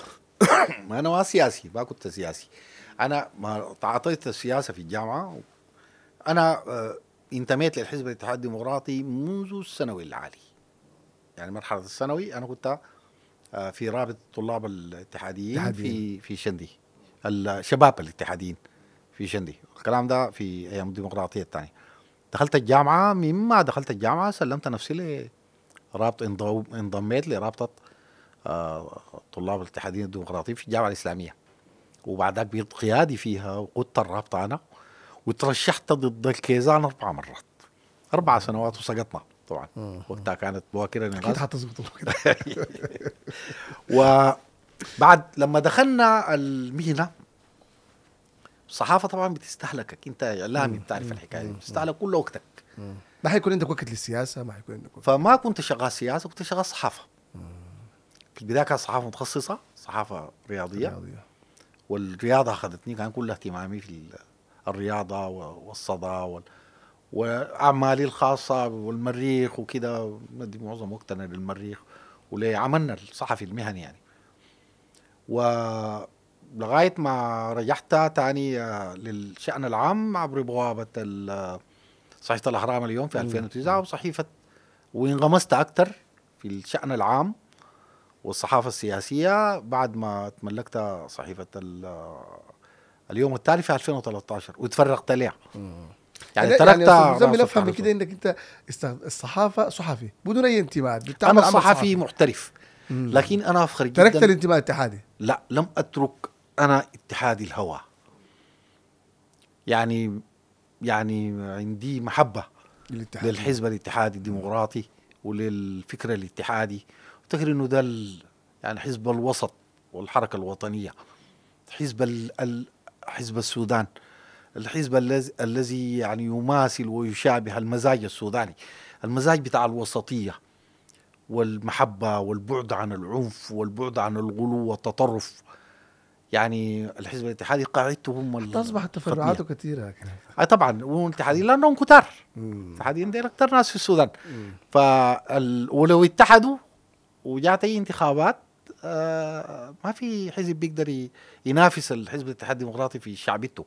S2: ما انا ما سياسي ما كنت سياسي انا ما تعاطيت السياسه في الجامعه انا آه، انتميت للحزب الاتحاد الديمقراطي منذ الثانوي العالي يعني مرحله الثانوي انا كنت آه، في رابط الطلاب الاتحاديين في في شندي الشباب الاتحاديين في شندي الكلام ده في ايام الديمقراطيه الثانيه دخلت الجامعه مما دخلت الجامعه سلمت نفسي لرابط انضميت لرابطه آه، طلاب الاتحاديين الديمقراطيين في الجامعه الاسلاميه وبعد ذاك بقيت قيادي فيها وقدت الرابطه انا وترشحت ضد الكيزان اربع مرات اربع سنوات وسقطنا طبعا آه. وقتها كانت بواكر اكيد حتظبط وبعد لما دخلنا المهنه الصحافه طبعا بتستهلكك انت اعلامي بتعرف الحكايه بتستهلك كل وقتك
S1: ما حيكون عندك وقت للسياسه ما حيكون عندك
S2: فما كنت شغال سياسه كنت شغال صحافه في البدايه كانت صحافه متخصصه صحافه رياضيه رياضيه والرياضه اخذتني كان كل اهتمامي في الرياضه والصدى وال... واعمالي الخاصه والمريخ وكده ندي معظم وقتنا للمريخ ولعملنا الصحفي المهني يعني ولغايه ما رجعت تاني آه، للشان العام عبر بوابه آه، صحيفه الاهرام اليوم في 2009 وصحيفه وانغمست اكثر في الشان العام والصحافه السياسيه بعد ما تملكت صحيفه آه، اليوم التالي في 2013 وتفرغت لها يعني تركت يعني لازم افهم كده
S1: انك انت الصحافه صحفي بدون اي انتماء انا صحفي
S2: محترف لكن انا افخر جدا تركت الانتماء الاتحادي لا لم اترك انا اتحادي الهوى يعني يعني عندي محبه الاتحاد. للحزب الاتحادي الديمقراطي وللفكر الاتحادي افتكر انه ده يعني حزب الوسط والحركه الوطنيه حزب حزب السودان الحزب الذي يعني يماثل ويشابه المزاج السوداني المزاج بتاع الوسطية والمحبة والبعد عن العنف والبعد عن الغلو والتطرف يعني الحزب الاتحادي قاعدته هم تصبح تفرعاته كثيرة آه، طبعا والاتحاديين لأنهم
S1: كتار الاتحاديين
S2: دي أكثر ناس في السودان فال... ولو اتحدوا وجات أي انتخابات آه ما في حزب بيقدر ينافس الحزب الاتحاد الديمقراطي في شعبيته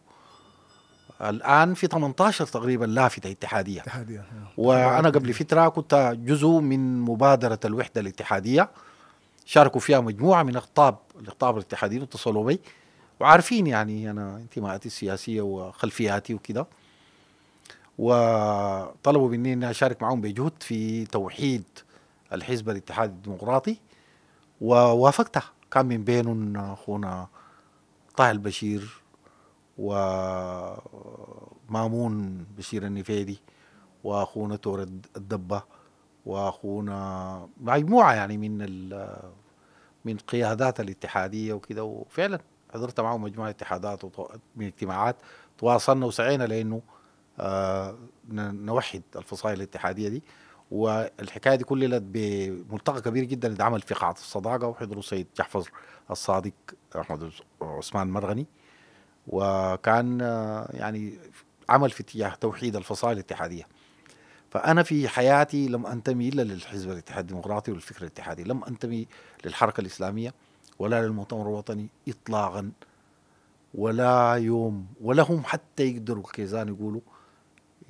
S2: الان في 18 تقريبا لافتة اتحادية
S1: اتحادية نعم. وانا
S2: قبل فترة كنت جزء من مبادرة الوحدة الاتحادية شاركوا فيها مجموعة من اقطاب الاقطاب الاتحاديين اتصلوا بي وعارفين يعني انا انتماءاتي السياسية وخلفياتي وكذا وطلبوا مني اني اشارك معهم بجهد في توحيد الحزب الاتحاد الديمقراطي ووافقتها كان من بينهم اخونا طه البشير ومامون بشير النفيدي واخونا تور الدبه واخونا مجموعه يعني من من قيادات الاتحاديه وكده وفعلا حضرت معهم مجموعه اتحادات من اجتماعات تواصلنا وسعينا لانه آه، نوحد الفصائل الاتحاديه دي والحكايه دي كللت بملتقى كبير جدا اتعمل في قاعه الصداقه وحضره السيد جحفظ الصادق احمد عثمان مرغني وكان يعني عمل في اتجاه توحيد الفصائل الاتحاديه فانا في حياتي لم انتمي الا للحزب الاتحاد الديمقراطي والفكر الاتحادي لم انتمي للحركه الاسلاميه ولا للمؤتمر الوطني اطلاقا ولا يوم ولا هم حتى يقدروا الكيزان يقولوا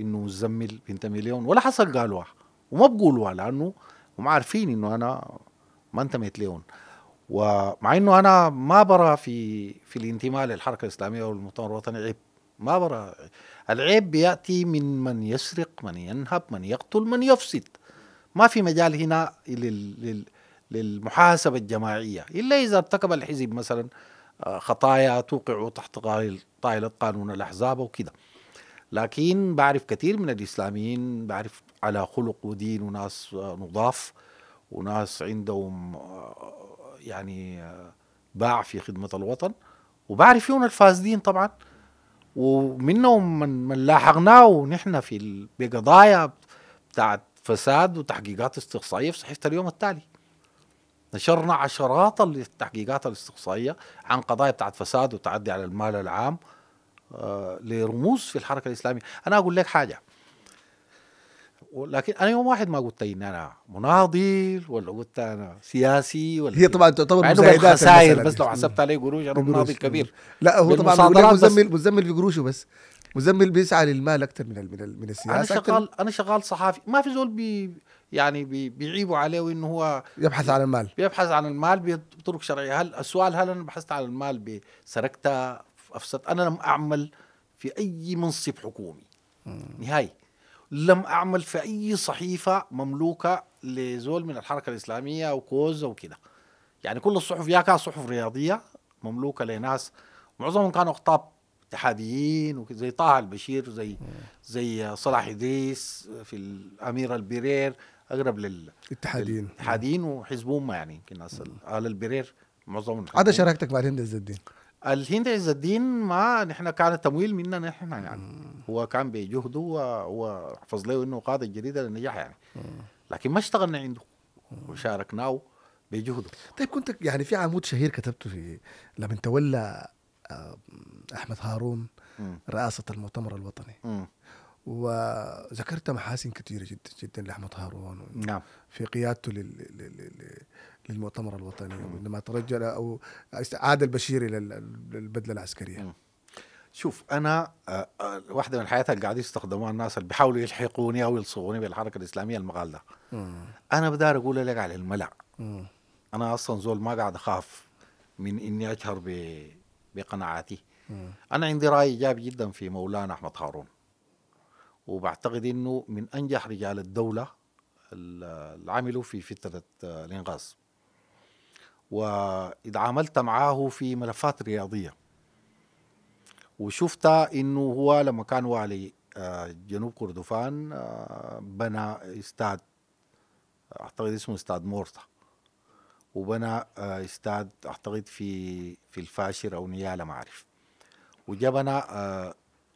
S2: انه الزمل بينتمي ليهم ولا حصل قالوها وما بقولوها لانه هم عارفين انه انا ما انتميت ليهم ومع انه انا ما برى في في الانتماء للحركه الاسلاميه والمؤتمر الوطني عيب ما برى العيب بياتي من من يسرق من ينهب من يقتل من يفسد ما في مجال هنا لل للمحاسبه الجماعيه الا اذا ارتكب الحزب مثلا آه، خطايا توقع تحت طائله قانون الاحزاب وكذا لكن بعرف كثير من الاسلاميين بعرف على خلق ودين وناس آه، نضاف وناس عندهم آه، يعني باع في خدمة الوطن وبعرف فيهم الفاسدين طبعا ومنهم من, من لاحقناه ونحن في بقضايا بتاعت فساد وتحقيقات استقصائية في صحيفة اليوم التالي نشرنا عشرات التحقيقات الاستقصائية عن قضايا بتاعت فساد وتعدي على المال العام آه، لرموز في الحركة الإسلامية أنا أقول لك حاجة ولكن انا يوم واحد ما قلت ان انا مناضل ولا قلت انا
S1: سياسي ولا هي طبعا تعتبر مساعدات خسائر بس لو حسبت عليه قروش انا مناضل كبير لا هو طبعا مزمل مزمل بقروشه بس مزمل بيسعى للمال اكثر من من, من السياسه انا شغال
S2: انا شغال صحافي ما في زول بي يعني بي بيعيبوا عليه انه هو يبحث عن المال بيبحث عن المال بطرق شرعيه هل السؤال هل انا بحثت عن المال سرقتها افسدت انا لم اعمل في اي منصب حكومي نهائي لم اعمل في اي صحيفه مملوكه لزول من الحركه الاسلاميه او كوز او كده يعني كل الصحف يا كانت صحف رياضيه مملوكه لناس معظمهم كانوا اخطاب اتحاديين زي طه البشير زي زي صلاح ادريس في الامير البرير اقرب لل اتحاديين اتحاديين وحزبهم يعني يمكن ناس ال... ال البرير معظمهم عدا شراكتك
S1: مع الهند الدين
S2: الهند عز الدين ما نحن كان تمويل منا نحن يعني هو كان بجهده وحفظ له انه قاضي الجريده للنجاح يعني لكن ما اشتغلنا عنده وشاركناه
S1: بجهده طيب كنت يعني في عمود شهير كتبته في لما تولى آه، احمد هارون رئاسه المؤتمر الوطني م. وذكرت محاسن كثيره جدا جدا لاحمد هارون نعم في قيادته لل... لل... لل... للمؤتمر الوطني عندما ترجل او عاد البشير الى البدله العسكريه شوف انا آه، آه، واحده من الحياة اللي قاعدين يستخدموها الناس اللي بيحاولوا
S2: يلحقوني او يلصقوني بالحركه الاسلاميه المقال ده انا بدار اقول لك على الملع انا اصلا زول ما قاعد اخاف من اني اشهر ب... بقناعاتي انا عندي راي ايجابي جدا في مولانا احمد هارون وبعتقد انه من انجح رجال الدوله اللي عملوا في فتره آه، الانغاز واتعاملت معاه في ملفات رياضيه وشفت انه هو لما كان والي آه، جنوب كردفان آه، بنى استاد اعتقد اسمه استاد مورطه وبنى آه، استاد اعتقد في في الفاشر او نياله ما اعرف وجبنا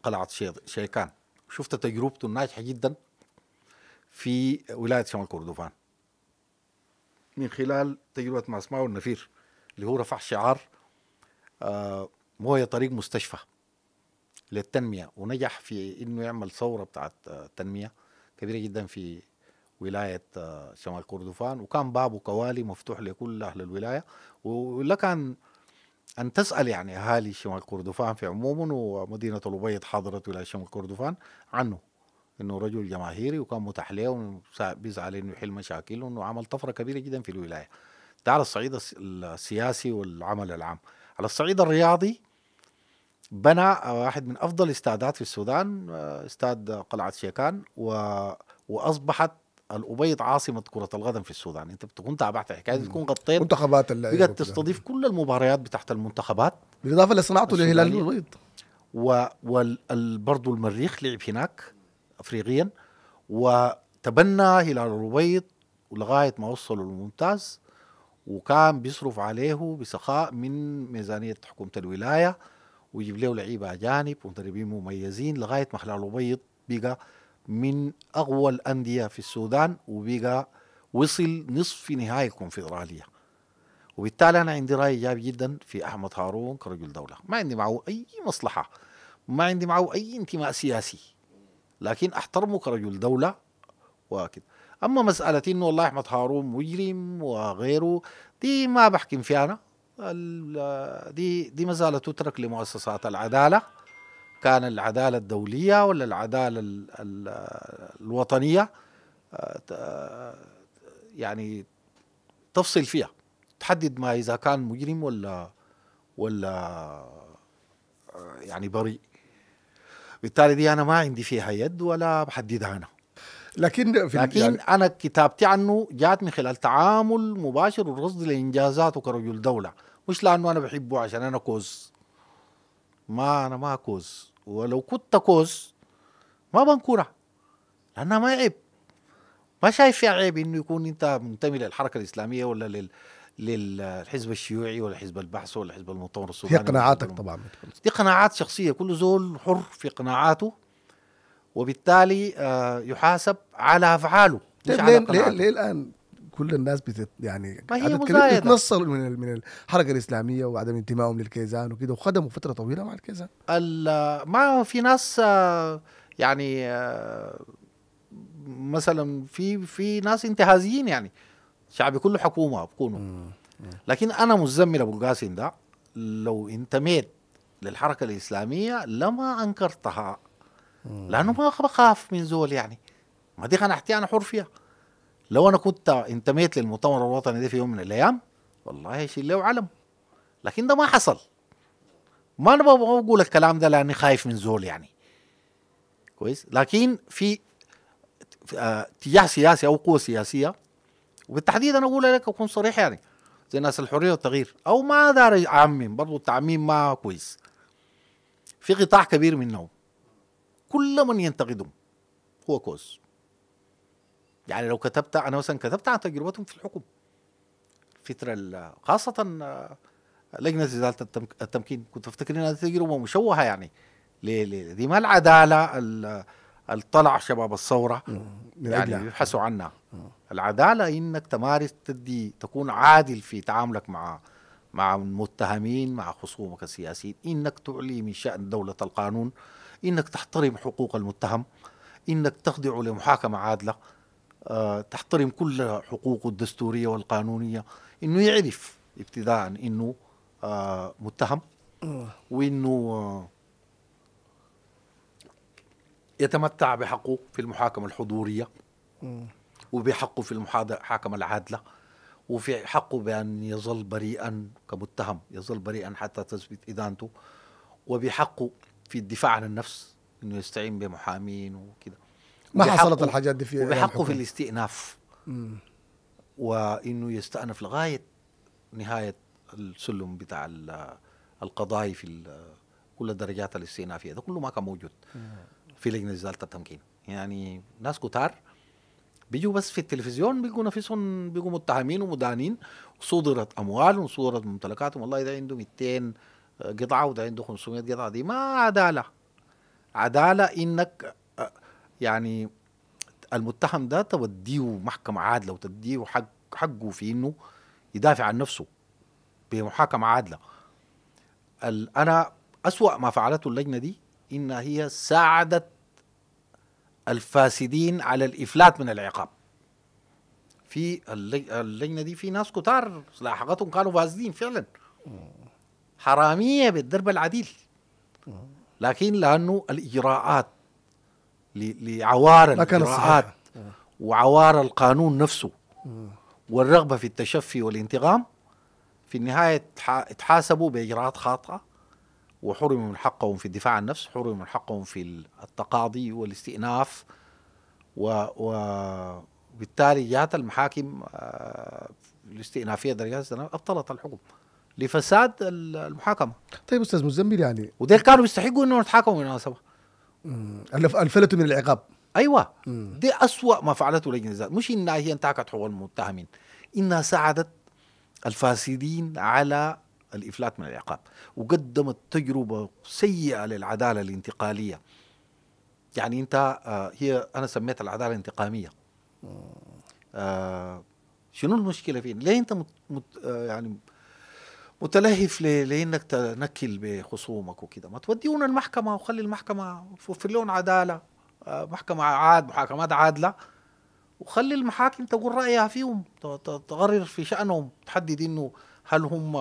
S2: قلعه شيكان شفت تجربته الناجحه جدا في ولايه شمال كردفان من خلال تجربه ما اسمه النفير اللي هو رفع شعار مويه آه، طريق مستشفى للتنميه ونجح في انه يعمل ثوره بتاعت آه، تنميه كبيره جدا في ولايه آه، شمال كردفان وكان بابه كوالي مفتوح لكل اهل الولايه ولك ان ان تسال يعني اهالي شمال كردفان في عموما ومدينه الابيض حاضره ولايه شمال كردفان عنه انه رجل جماهيري وكان متاح له وبيسعى انه يحل مشاكله وانه عمل طفره كبيره جدا في الولايه ده على الصعيد السياسي والعمل العام على الصعيد الرياضي بنى واحد من افضل الاستادات في السودان آه، استاد قلعه شيكان و... واصبحت الابيض عاصمه كره القدم في السودان انت بتكون تابعت الحكايه
S1: تكون غطيت منتخبات بقت تستضيف
S2: كل المباريات بتاعت المنتخبات بالاضافه لصناعته للهلال الابيض و... وال... المريخ لعب هناك افريقيا وتبنى هلال الربيط لغايه ما وصلوا للممتاز وكان بيصرف عليه بسخاء من ميزانيه حكومه الولايه ويجيب له لعيبه اجانب ومدربين مميزين لغايه ما هلال الربيط بقى من اقوى الانديه في السودان وبقى وصل نصف نهائي الكونفدراليه وبالتالي انا عندي راي ايجابي جدا في احمد هارون كرجل دوله ما عندي معه اي مصلحه ما عندي معه اي انتماء سياسي لكن احترمه كرجل دوله وكده اما مساله انه والله احمد هارون مجرم وغيره دي ما بحكم فيها انا دي دي ما زالت تترك لمؤسسات العداله كان العداله الدوليه ولا العداله الـ الـ الوطنيه آه، يعني تفصل فيها تحدد ما اذا كان مجرم ولا ولا آه، يعني بريء بالتالي دي انا ما عندي فيها يد ولا بحددها انا لكن في لكن يعني انا كتابتي عنه جات من خلال تعامل مباشر والرصد لانجازاته كرجل دوله مش لانه انا بحبه عشان انا كوز ما انا ما كوز ولو كنت كوز ما بنكره لانها ما عيب ما شايف فيها عيب انه يكون انت منتمي للحركه الاسلاميه ولا لل للحزب الشيوعي ولا حزب البحث ولا حزب المطور السوداني هي قناعاتك طبعا دي قناعات شخصيه كل زول حر في قناعاته وبالتالي آه،
S1: يحاسب على افعاله طيب ليه, ليه, ليه الان كل الناس بتت يعني ما هي اتنصلوا من من الحركه الاسلاميه وعدم انتمائهم للكيزان وكده وخدموا فتره طويله مع الكيزان
S2: ما في ناس آه، يعني آه، مثلا في في ناس انتهازيين يعني شعبي كله حكومه بكونوا لكن انا مزمل ابو القاسم ده لو انتميت للحركه الاسلاميه لما انكرتها لانه ما بخاف من زول يعني ما دي قناعتي انا حر فيها لو انا كنت انتميت للمؤتمر الوطني ده في يوم من الايام والله يشيل له علم لكن ده ما حصل ما انا بقول الكلام ده لاني خايف من زول يعني كويس لكن في اتجاه آه، سياسي او قوه سياسيه وبالتحديد انا اقول لك اكون صريح يعني زي ناس الحريه والتغيير او ما دار اعمم برضه التعميم ما كويس في قطاع كبير منهم كل من ينتقدهم هو كوز يعني لو كتبت انا مثلا كتبت عن تجربتهم في الحكم فترة خاصه لجنه ازاله التمكين كنت افتكر انها تجربه مشوهه يعني ليه ليه دي ما العداله اللي طلع شباب الثوره من يعني يبحثوا عنها آه. العداله انك تمارس تدي تكون عادل في تعاملك مع مع المتهمين مع خصومك السياسيين انك تعلي من شان دوله القانون انك تحترم حقوق المتهم انك تخضع لمحاكمه عادله أه تحترم كل حقوقه الدستوريه والقانونيه انه يعرف ابتداء انه أه متهم آه. وانه آه، يتمتع بحقه في المحاكمة الحضورية وبحقه في المحاكمة العادلة وفي حقه بأن يظل بريئا كمتهم يظل بريئا حتى تثبت إدانته وبحقه في الدفاع عن النفس انه يستعين بمحامين وكذا ما حصلت الحاجات دي في وبحقه في الاستئناف وانه يستأنف لغايه نهايه السلم بتاع القضايا في كل درجات الاستئنافيه ده كله ما كان موجود مم. في لجنه اداره التمكين يعني ناس كتار بيجوا بس في التلفزيون بيجوا نفسهم بيجوا متهمين ومدانين صدرت اموالهم وصدرت ممتلكاتهم والله ده عنده 200 آه، قطعه وده عنده 500 قطعه دي ما عداله عداله انك آه، يعني المتهم ده توديه محكمه عادله وتديه حق حقه في انه يدافع عن نفسه بمحاكمه عادله انا اسوا ما فعلته اللجنه دي إنها هي ساعدت الفاسدين على الإفلات من العقاب في اللجنة دي في ناس كتار لاحقتهم كانوا فاسدين فعلا حرامية بالدرب العديل لكن لأنه الإجراءات لعوار الإجراءات وعوار القانون نفسه والرغبة في التشفي والانتقام في النهاية اتحاسبوا بإجراءات خاطئة وحرموا من حقهم في الدفاع عن النفس حرموا من حقهم في التقاضي والاستئناف و, و جاءت المحاكم آه، الاستئنافيه درجات الاستئناف ابطلت الحكم لفساد المحاكمه طيب استاذ مزمل يعني وديل كانوا يستحقوا انهم يتحاكموا بالمناسبه الفلتوا من العقاب ايوه مم. دي اسوا ما فعلته لجنه الذات مش انها هي انتهكت حقوق المتهمين انها ساعدت الفاسدين على الإفلات من العقاب وقدمت تجربة سيئة للعدالة الانتقالية يعني أنت آه، هي أنا سميت العدالة الانتقامية آه، شنو المشكلة فين ليه أنت مت مت آه، يعني متلهف لانك تنكل بخصومك وكذا ما توديهم المحكمه وخلي المحكمه توفر لهم عداله محكمه عاد محاكمات عادله وخلي المحاكم تقول رايها فيهم تقرر في شانهم تحدد انه هل هم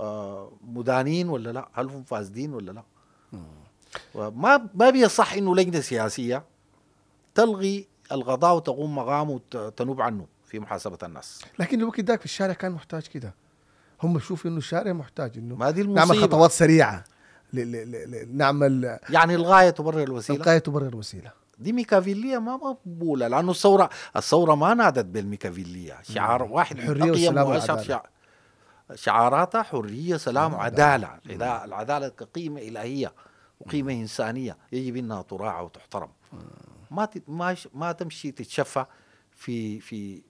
S2: آه، مدانين ولا لا هل هم فاسدين ولا لا ما ما بيصح انه لجنه سياسيه تلغي القضاء وتقوم مقامه وتنوب عنه في محاسبه الناس
S1: لكن الوقت ذاك في الشارع كان محتاج كده هم يشوفوا انه الشارع محتاج انه ما دي المصيبة. نعمل خطوات سريعه ل ل ل نعمل يعني الغايه تبرر الوسيله الغايه تبرر الوسيله دي ميكافيلية ما
S2: مقبولة لأنه الثورة الثورة ما نادت بالميكافيلية شعار واحد الحرية والسلام والعدالة شعاراتها حرية سلام وعدالة نعم، نعم. العدالة كقيمة إلهية وقيمة إنسانية يجب أنها تراعى وتحترم ما ما ما تمشي تتشفى في في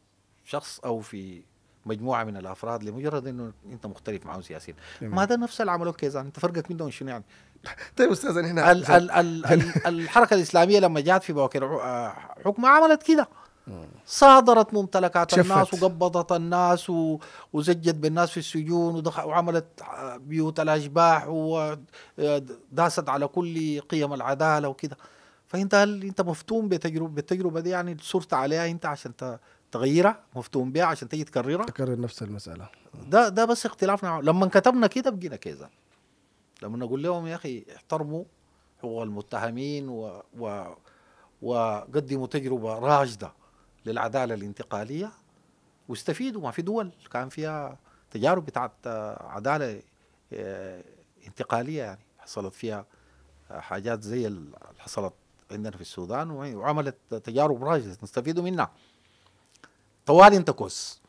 S2: شخص أو في مجموعة من الأفراد لمجرد أنه أنت مختلف معهم سياسيا ما هذا نفس اللي اوكي كيزان أنت فرقك منهم شنو يعني طيب استاذ هنا ال ال ال الحركه الاسلاميه لما جات في بواكر آه، حكمها عملت كده صادرت ممتلكات شفت. الناس وقبضت الناس و... وزجت بالناس في السجون ودخ... وعملت بيوت الاشباح وداست على كل قيم العداله وكذا فانت هل انت مفتون بتجربه بالتجربه دي يعني صرت عليها انت عشان تغيرها مفتون بها عشان تيجي تكررها تكرر نفس المساله ده ده بس اختلافنا لما كتبنا كده بقينا كذا لما نقول لهم يا اخي احترموا حقوق المتهمين و... و... وقدموا تجربه راشده للعداله الانتقاليه واستفيدوا ما في دول كان فيها تجارب بتاعت عداله آه، انتقاليه يعني حصلت فيها حاجات زي اللي حصلت عندنا في السودان وعملت تجارب راجعه نستفيدوا منها طوال انت كوس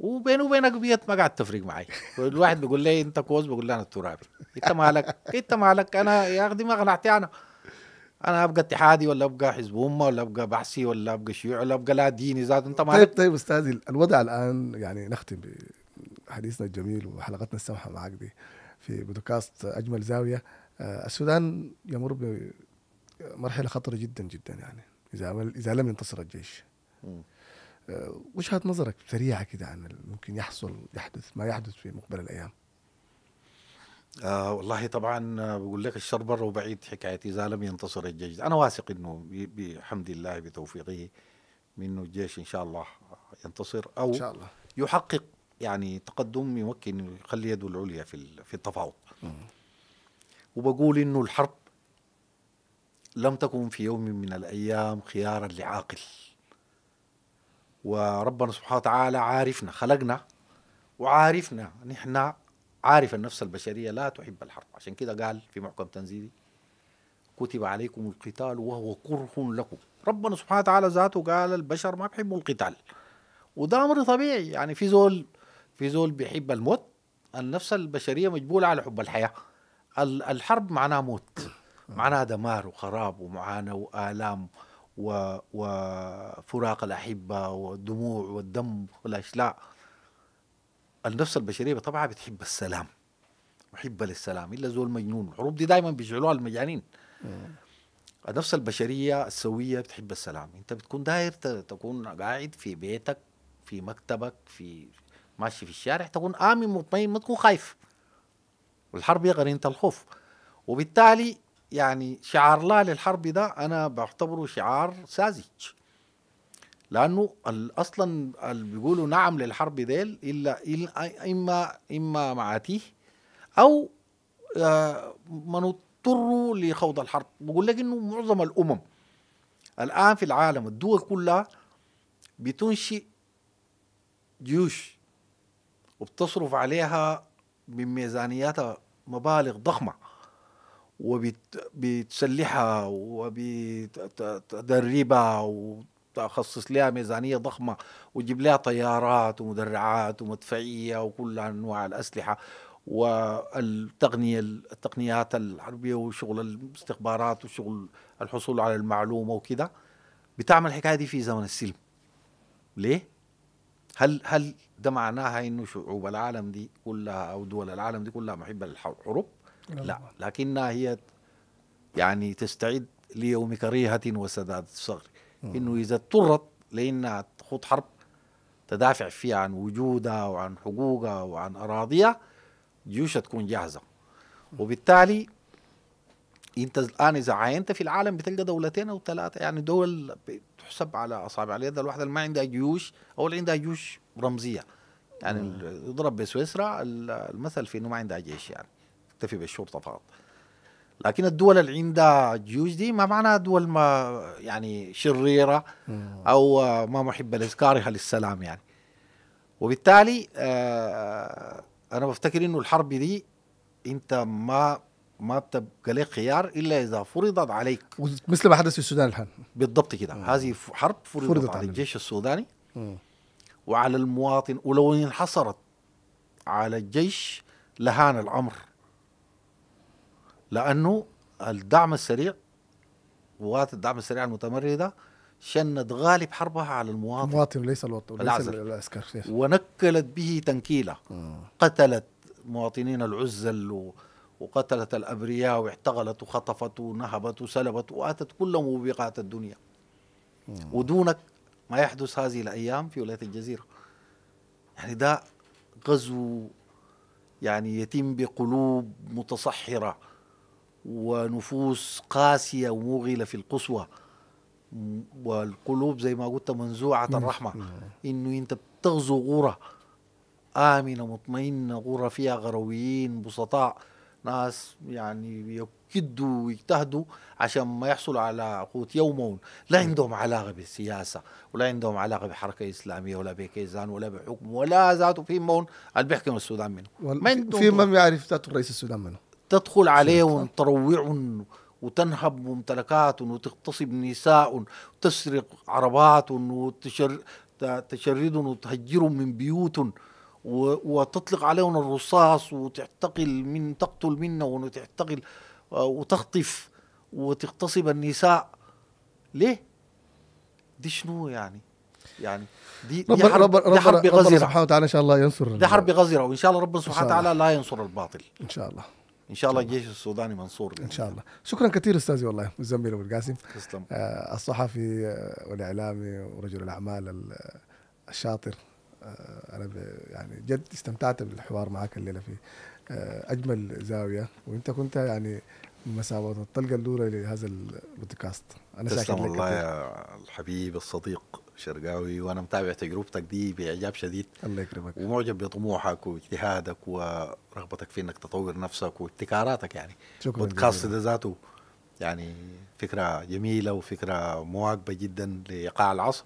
S2: وبيني وبينك بيت ما قاعد تفرق معي الواحد بيقول لي انت كوز بقول لي انا الترابي انت مالك انت مالك انا يا اخي ما انا انا ابقى اتحادي ولا ابقى حزب امه ولا ابقى بحثي ولا ابقى شيوعي ولا ابقى لا ديني ذات انت ما طيب
S1: طيب استاذي الوضع الان يعني نختم بحديثنا الجميل وحلقتنا السمحه معك دي في بودكاست اجمل زاويه آه، السودان يمر بمرحله خطره جدا جدا يعني اذا اذا لم ينتصر الجيش آه، وجهه نظرك سريعه كده عن ممكن يحصل يحدث ما يحدث في مقبل الايام
S2: آه والله طبعا بقول لك الشر بره وبعيد حكايتي اذا لم ينتصر الجيش انا واثق انه بحمد الله بتوفيقه انه الجيش ان شاء الله ينتصر او إن شاء الله. يحقق يعني تقدم يمكن يخلي يده العليا في في التفاوض وبقول انه الحرب لم تكن في يوم من الايام خيارا لعاقل وربنا سبحانه وتعالى عارفنا خلقنا وعارفنا نحن عارف النفس البشرية لا تحب الحرب عشان كده قال في محكم تنزيلي كتب عليكم القتال وهو كره لكم ربنا سبحانه وتعالى ذاته قال البشر ما بحبوا القتال وده أمر طبيعي يعني في زول في زول بيحب الموت النفس البشرية مجبولة على حب الحياة الحرب معناها موت معناها دمار وخراب ومعاناة وآلام و... وفراق الأحبة والدموع والدم والأشلاء النفس البشريه بطبعها بتحب السلام محبه للسلام الا زول مجنون الحروب دي دائما بيشعلوها المجانين النفس البشريه السويه بتحب السلام انت بتكون داير تكون قاعد في بيتك في مكتبك في ماشي في الشارع تكون امن مطمئن ما تكون خايف والحرب هي قرينه الخوف وبالتالي يعني شعار لا للحرب ده انا بعتبره شعار ساذج لانه اصلا بيقولوا نعم للحرب ديل الا, اما اما اما معاتيه او آه، ما نضطر لخوض الحرب بقول لك انه معظم الامم الان في العالم الدول كلها بتنشئ جيوش وبتصرف عليها من ميزانياتها مبالغ ضخمه وبتسلحها وبتدربها شرطه اخصص لها ميزانيه ضخمه وجيب لها طيارات ومدرعات ومدفعيه وكل انواع الاسلحه والتقنيه التقنيات الحربيه وشغل الاستخبارات وشغل الحصول على المعلومه وكذا بتعمل الحكايه دي في زمن السلم ليه؟ هل هل ده معناها انه شعوب العالم دي كلها او دول العالم دي كلها محبه للحروب؟ نعم. لا لكنها هي يعني تستعد ليوم كريهة وسداد الصغر انه اذا اضطرت لانها تخوض حرب تدافع فيها عن وجودها وعن حقوقها وعن اراضيها جيوشها تكون جاهزه وبالتالي انت الان اذا عاينت في العالم بتلقى دولتين او ثلاثه يعني دول تحسب على اصابع اليد الواحده اللي ما عندها جيوش او اللي عندها جيوش رمزيه يعني اضرب بسويسرا المثل في انه ما عندها جيش يعني تكتفي بالشرطه فقط لكن الدول اللي عندها جيوش دي ما معناها دول ما يعني شريره او ما محبه لكارهه للسلام يعني وبالتالي آه، آه، انا بفتكر انه الحرب دي انت ما ما بتبقى لك خيار الا اذا فرضت عليك
S1: مثل ما حدث في السودان الحين بالضبط كده هذه
S2: حرب فرضت, فرضت على الجيش السوداني مم. وعلى المواطن ولو انحصرت على الجيش لهان الامر لانه الدعم السريع قوات الدعم السريع المتمرده شنت غالب حربها على المواطن
S1: المواطن ليس الوطن وليس العسكر
S2: ونكلت به تنكيله آه. قتلت مواطنين العزل وقتلت الابرياء واحتغلت وخطفت ونهبت وسلبت واتت كل موبقات الدنيا آه. ودونك ما يحدث هذه الايام في ولايه الجزيره يعني ده غزو يعني يتم بقلوب متصحره ونفوس قاسية وموغلة في القصوى والقلوب زي ما قلت منزوعة الرحمة إنه أنت بتغزو غورة آمنة مطمئنة غورة فيها غرويين بسطاء ناس يعني يكدوا ويجتهدوا عشان ما يحصلوا على قوت يومون لا عندهم علاقة بالسياسة ولا عندهم علاقة بحركة إسلامية ولا بكيزان ولا بحكم ولا ذاته في مون اللي بيحكم السودان
S1: منه في من يعرف ذاته الرئيس السودان منه تدخل عليه
S2: وتروع وتنهب ممتلكات وتغتصب نساء وتسرق عربات وتشر تشردهم من بيوتهم وتطلق عليهم الرصاص وتعتقل من تقتل منا وتعتقل آه، وتخطف وتغتصب النساء ليه؟ دي شنو يعني؟ يعني دي رب دي حرب, رب دي حرب غزيره سبحانه
S1: وتعالى ان شاء الله ينصر دي حرب غزيره وان شاء الله ربنا سبحانه وتعالى لا
S2: ينصر الباطل ان شاء الله ان شاء الله الجيش السوداني
S1: منصور ان شاء الله شكرا كثير استاذي والله الزميل ابو القاسم تسلم آه، الصحفي والاعلامي ورجل الاعمال الشاطر آه، انا يعني جد استمتعت بالحوار معك الليله في آه، اجمل زاويه وانت كنت يعني مساواه الطلقه الاولى لهذا البودكاست انا شاكر لك والله
S2: يا الحبيب الصديق شرقاوي وانا متابع تجربتك دي باعجاب شديد الله يكرمك ومعجب بطموحك واجتهادك ورغبتك في انك تطور نفسك وابتكاراتك يعني
S1: شكرا بودكاست
S2: ده ذاته يعني فكره جميله وفكره مواكبه جدا لايقاع العصر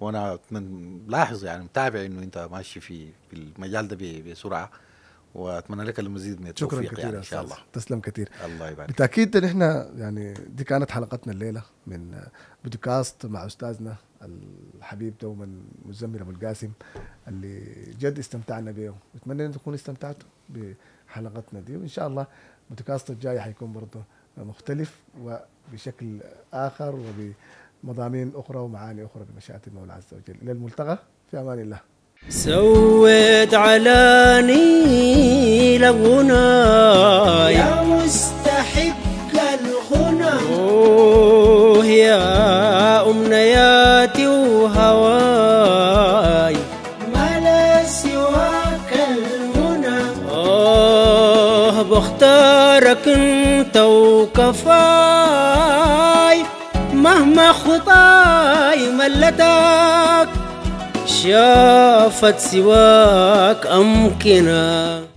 S2: وانا من لاحظ يعني متابع انه انت ماشي في المجال ده بسرعه واتمنى لك المزيد من التوفيق شكرا كثير يعني ان شاء الله
S1: تسلم كثير الله
S2: يبارك بالتاكيد
S1: نحن يعني دي كانت حلقتنا الليله من بودكاست مع استاذنا الحبيب دوما مزمر ابو القاسم اللي جد استمتعنا به واتمنى ان تكونوا استمتعتوا بحلقتنا دي وان شاء الله بودكاست الجاي حيكون برضه مختلف وبشكل اخر وبمضامين اخرى ومعاني اخرى بمشيئه المولى عز وجل الى الملتقى في امان الله سويت على نيل يا مستحق الغنى اوه يا امنياتي وهواي ما لا سواك الغنى اوه بختارك انت وكفاي مهما خطاي ملتك شافت سواك أمكنه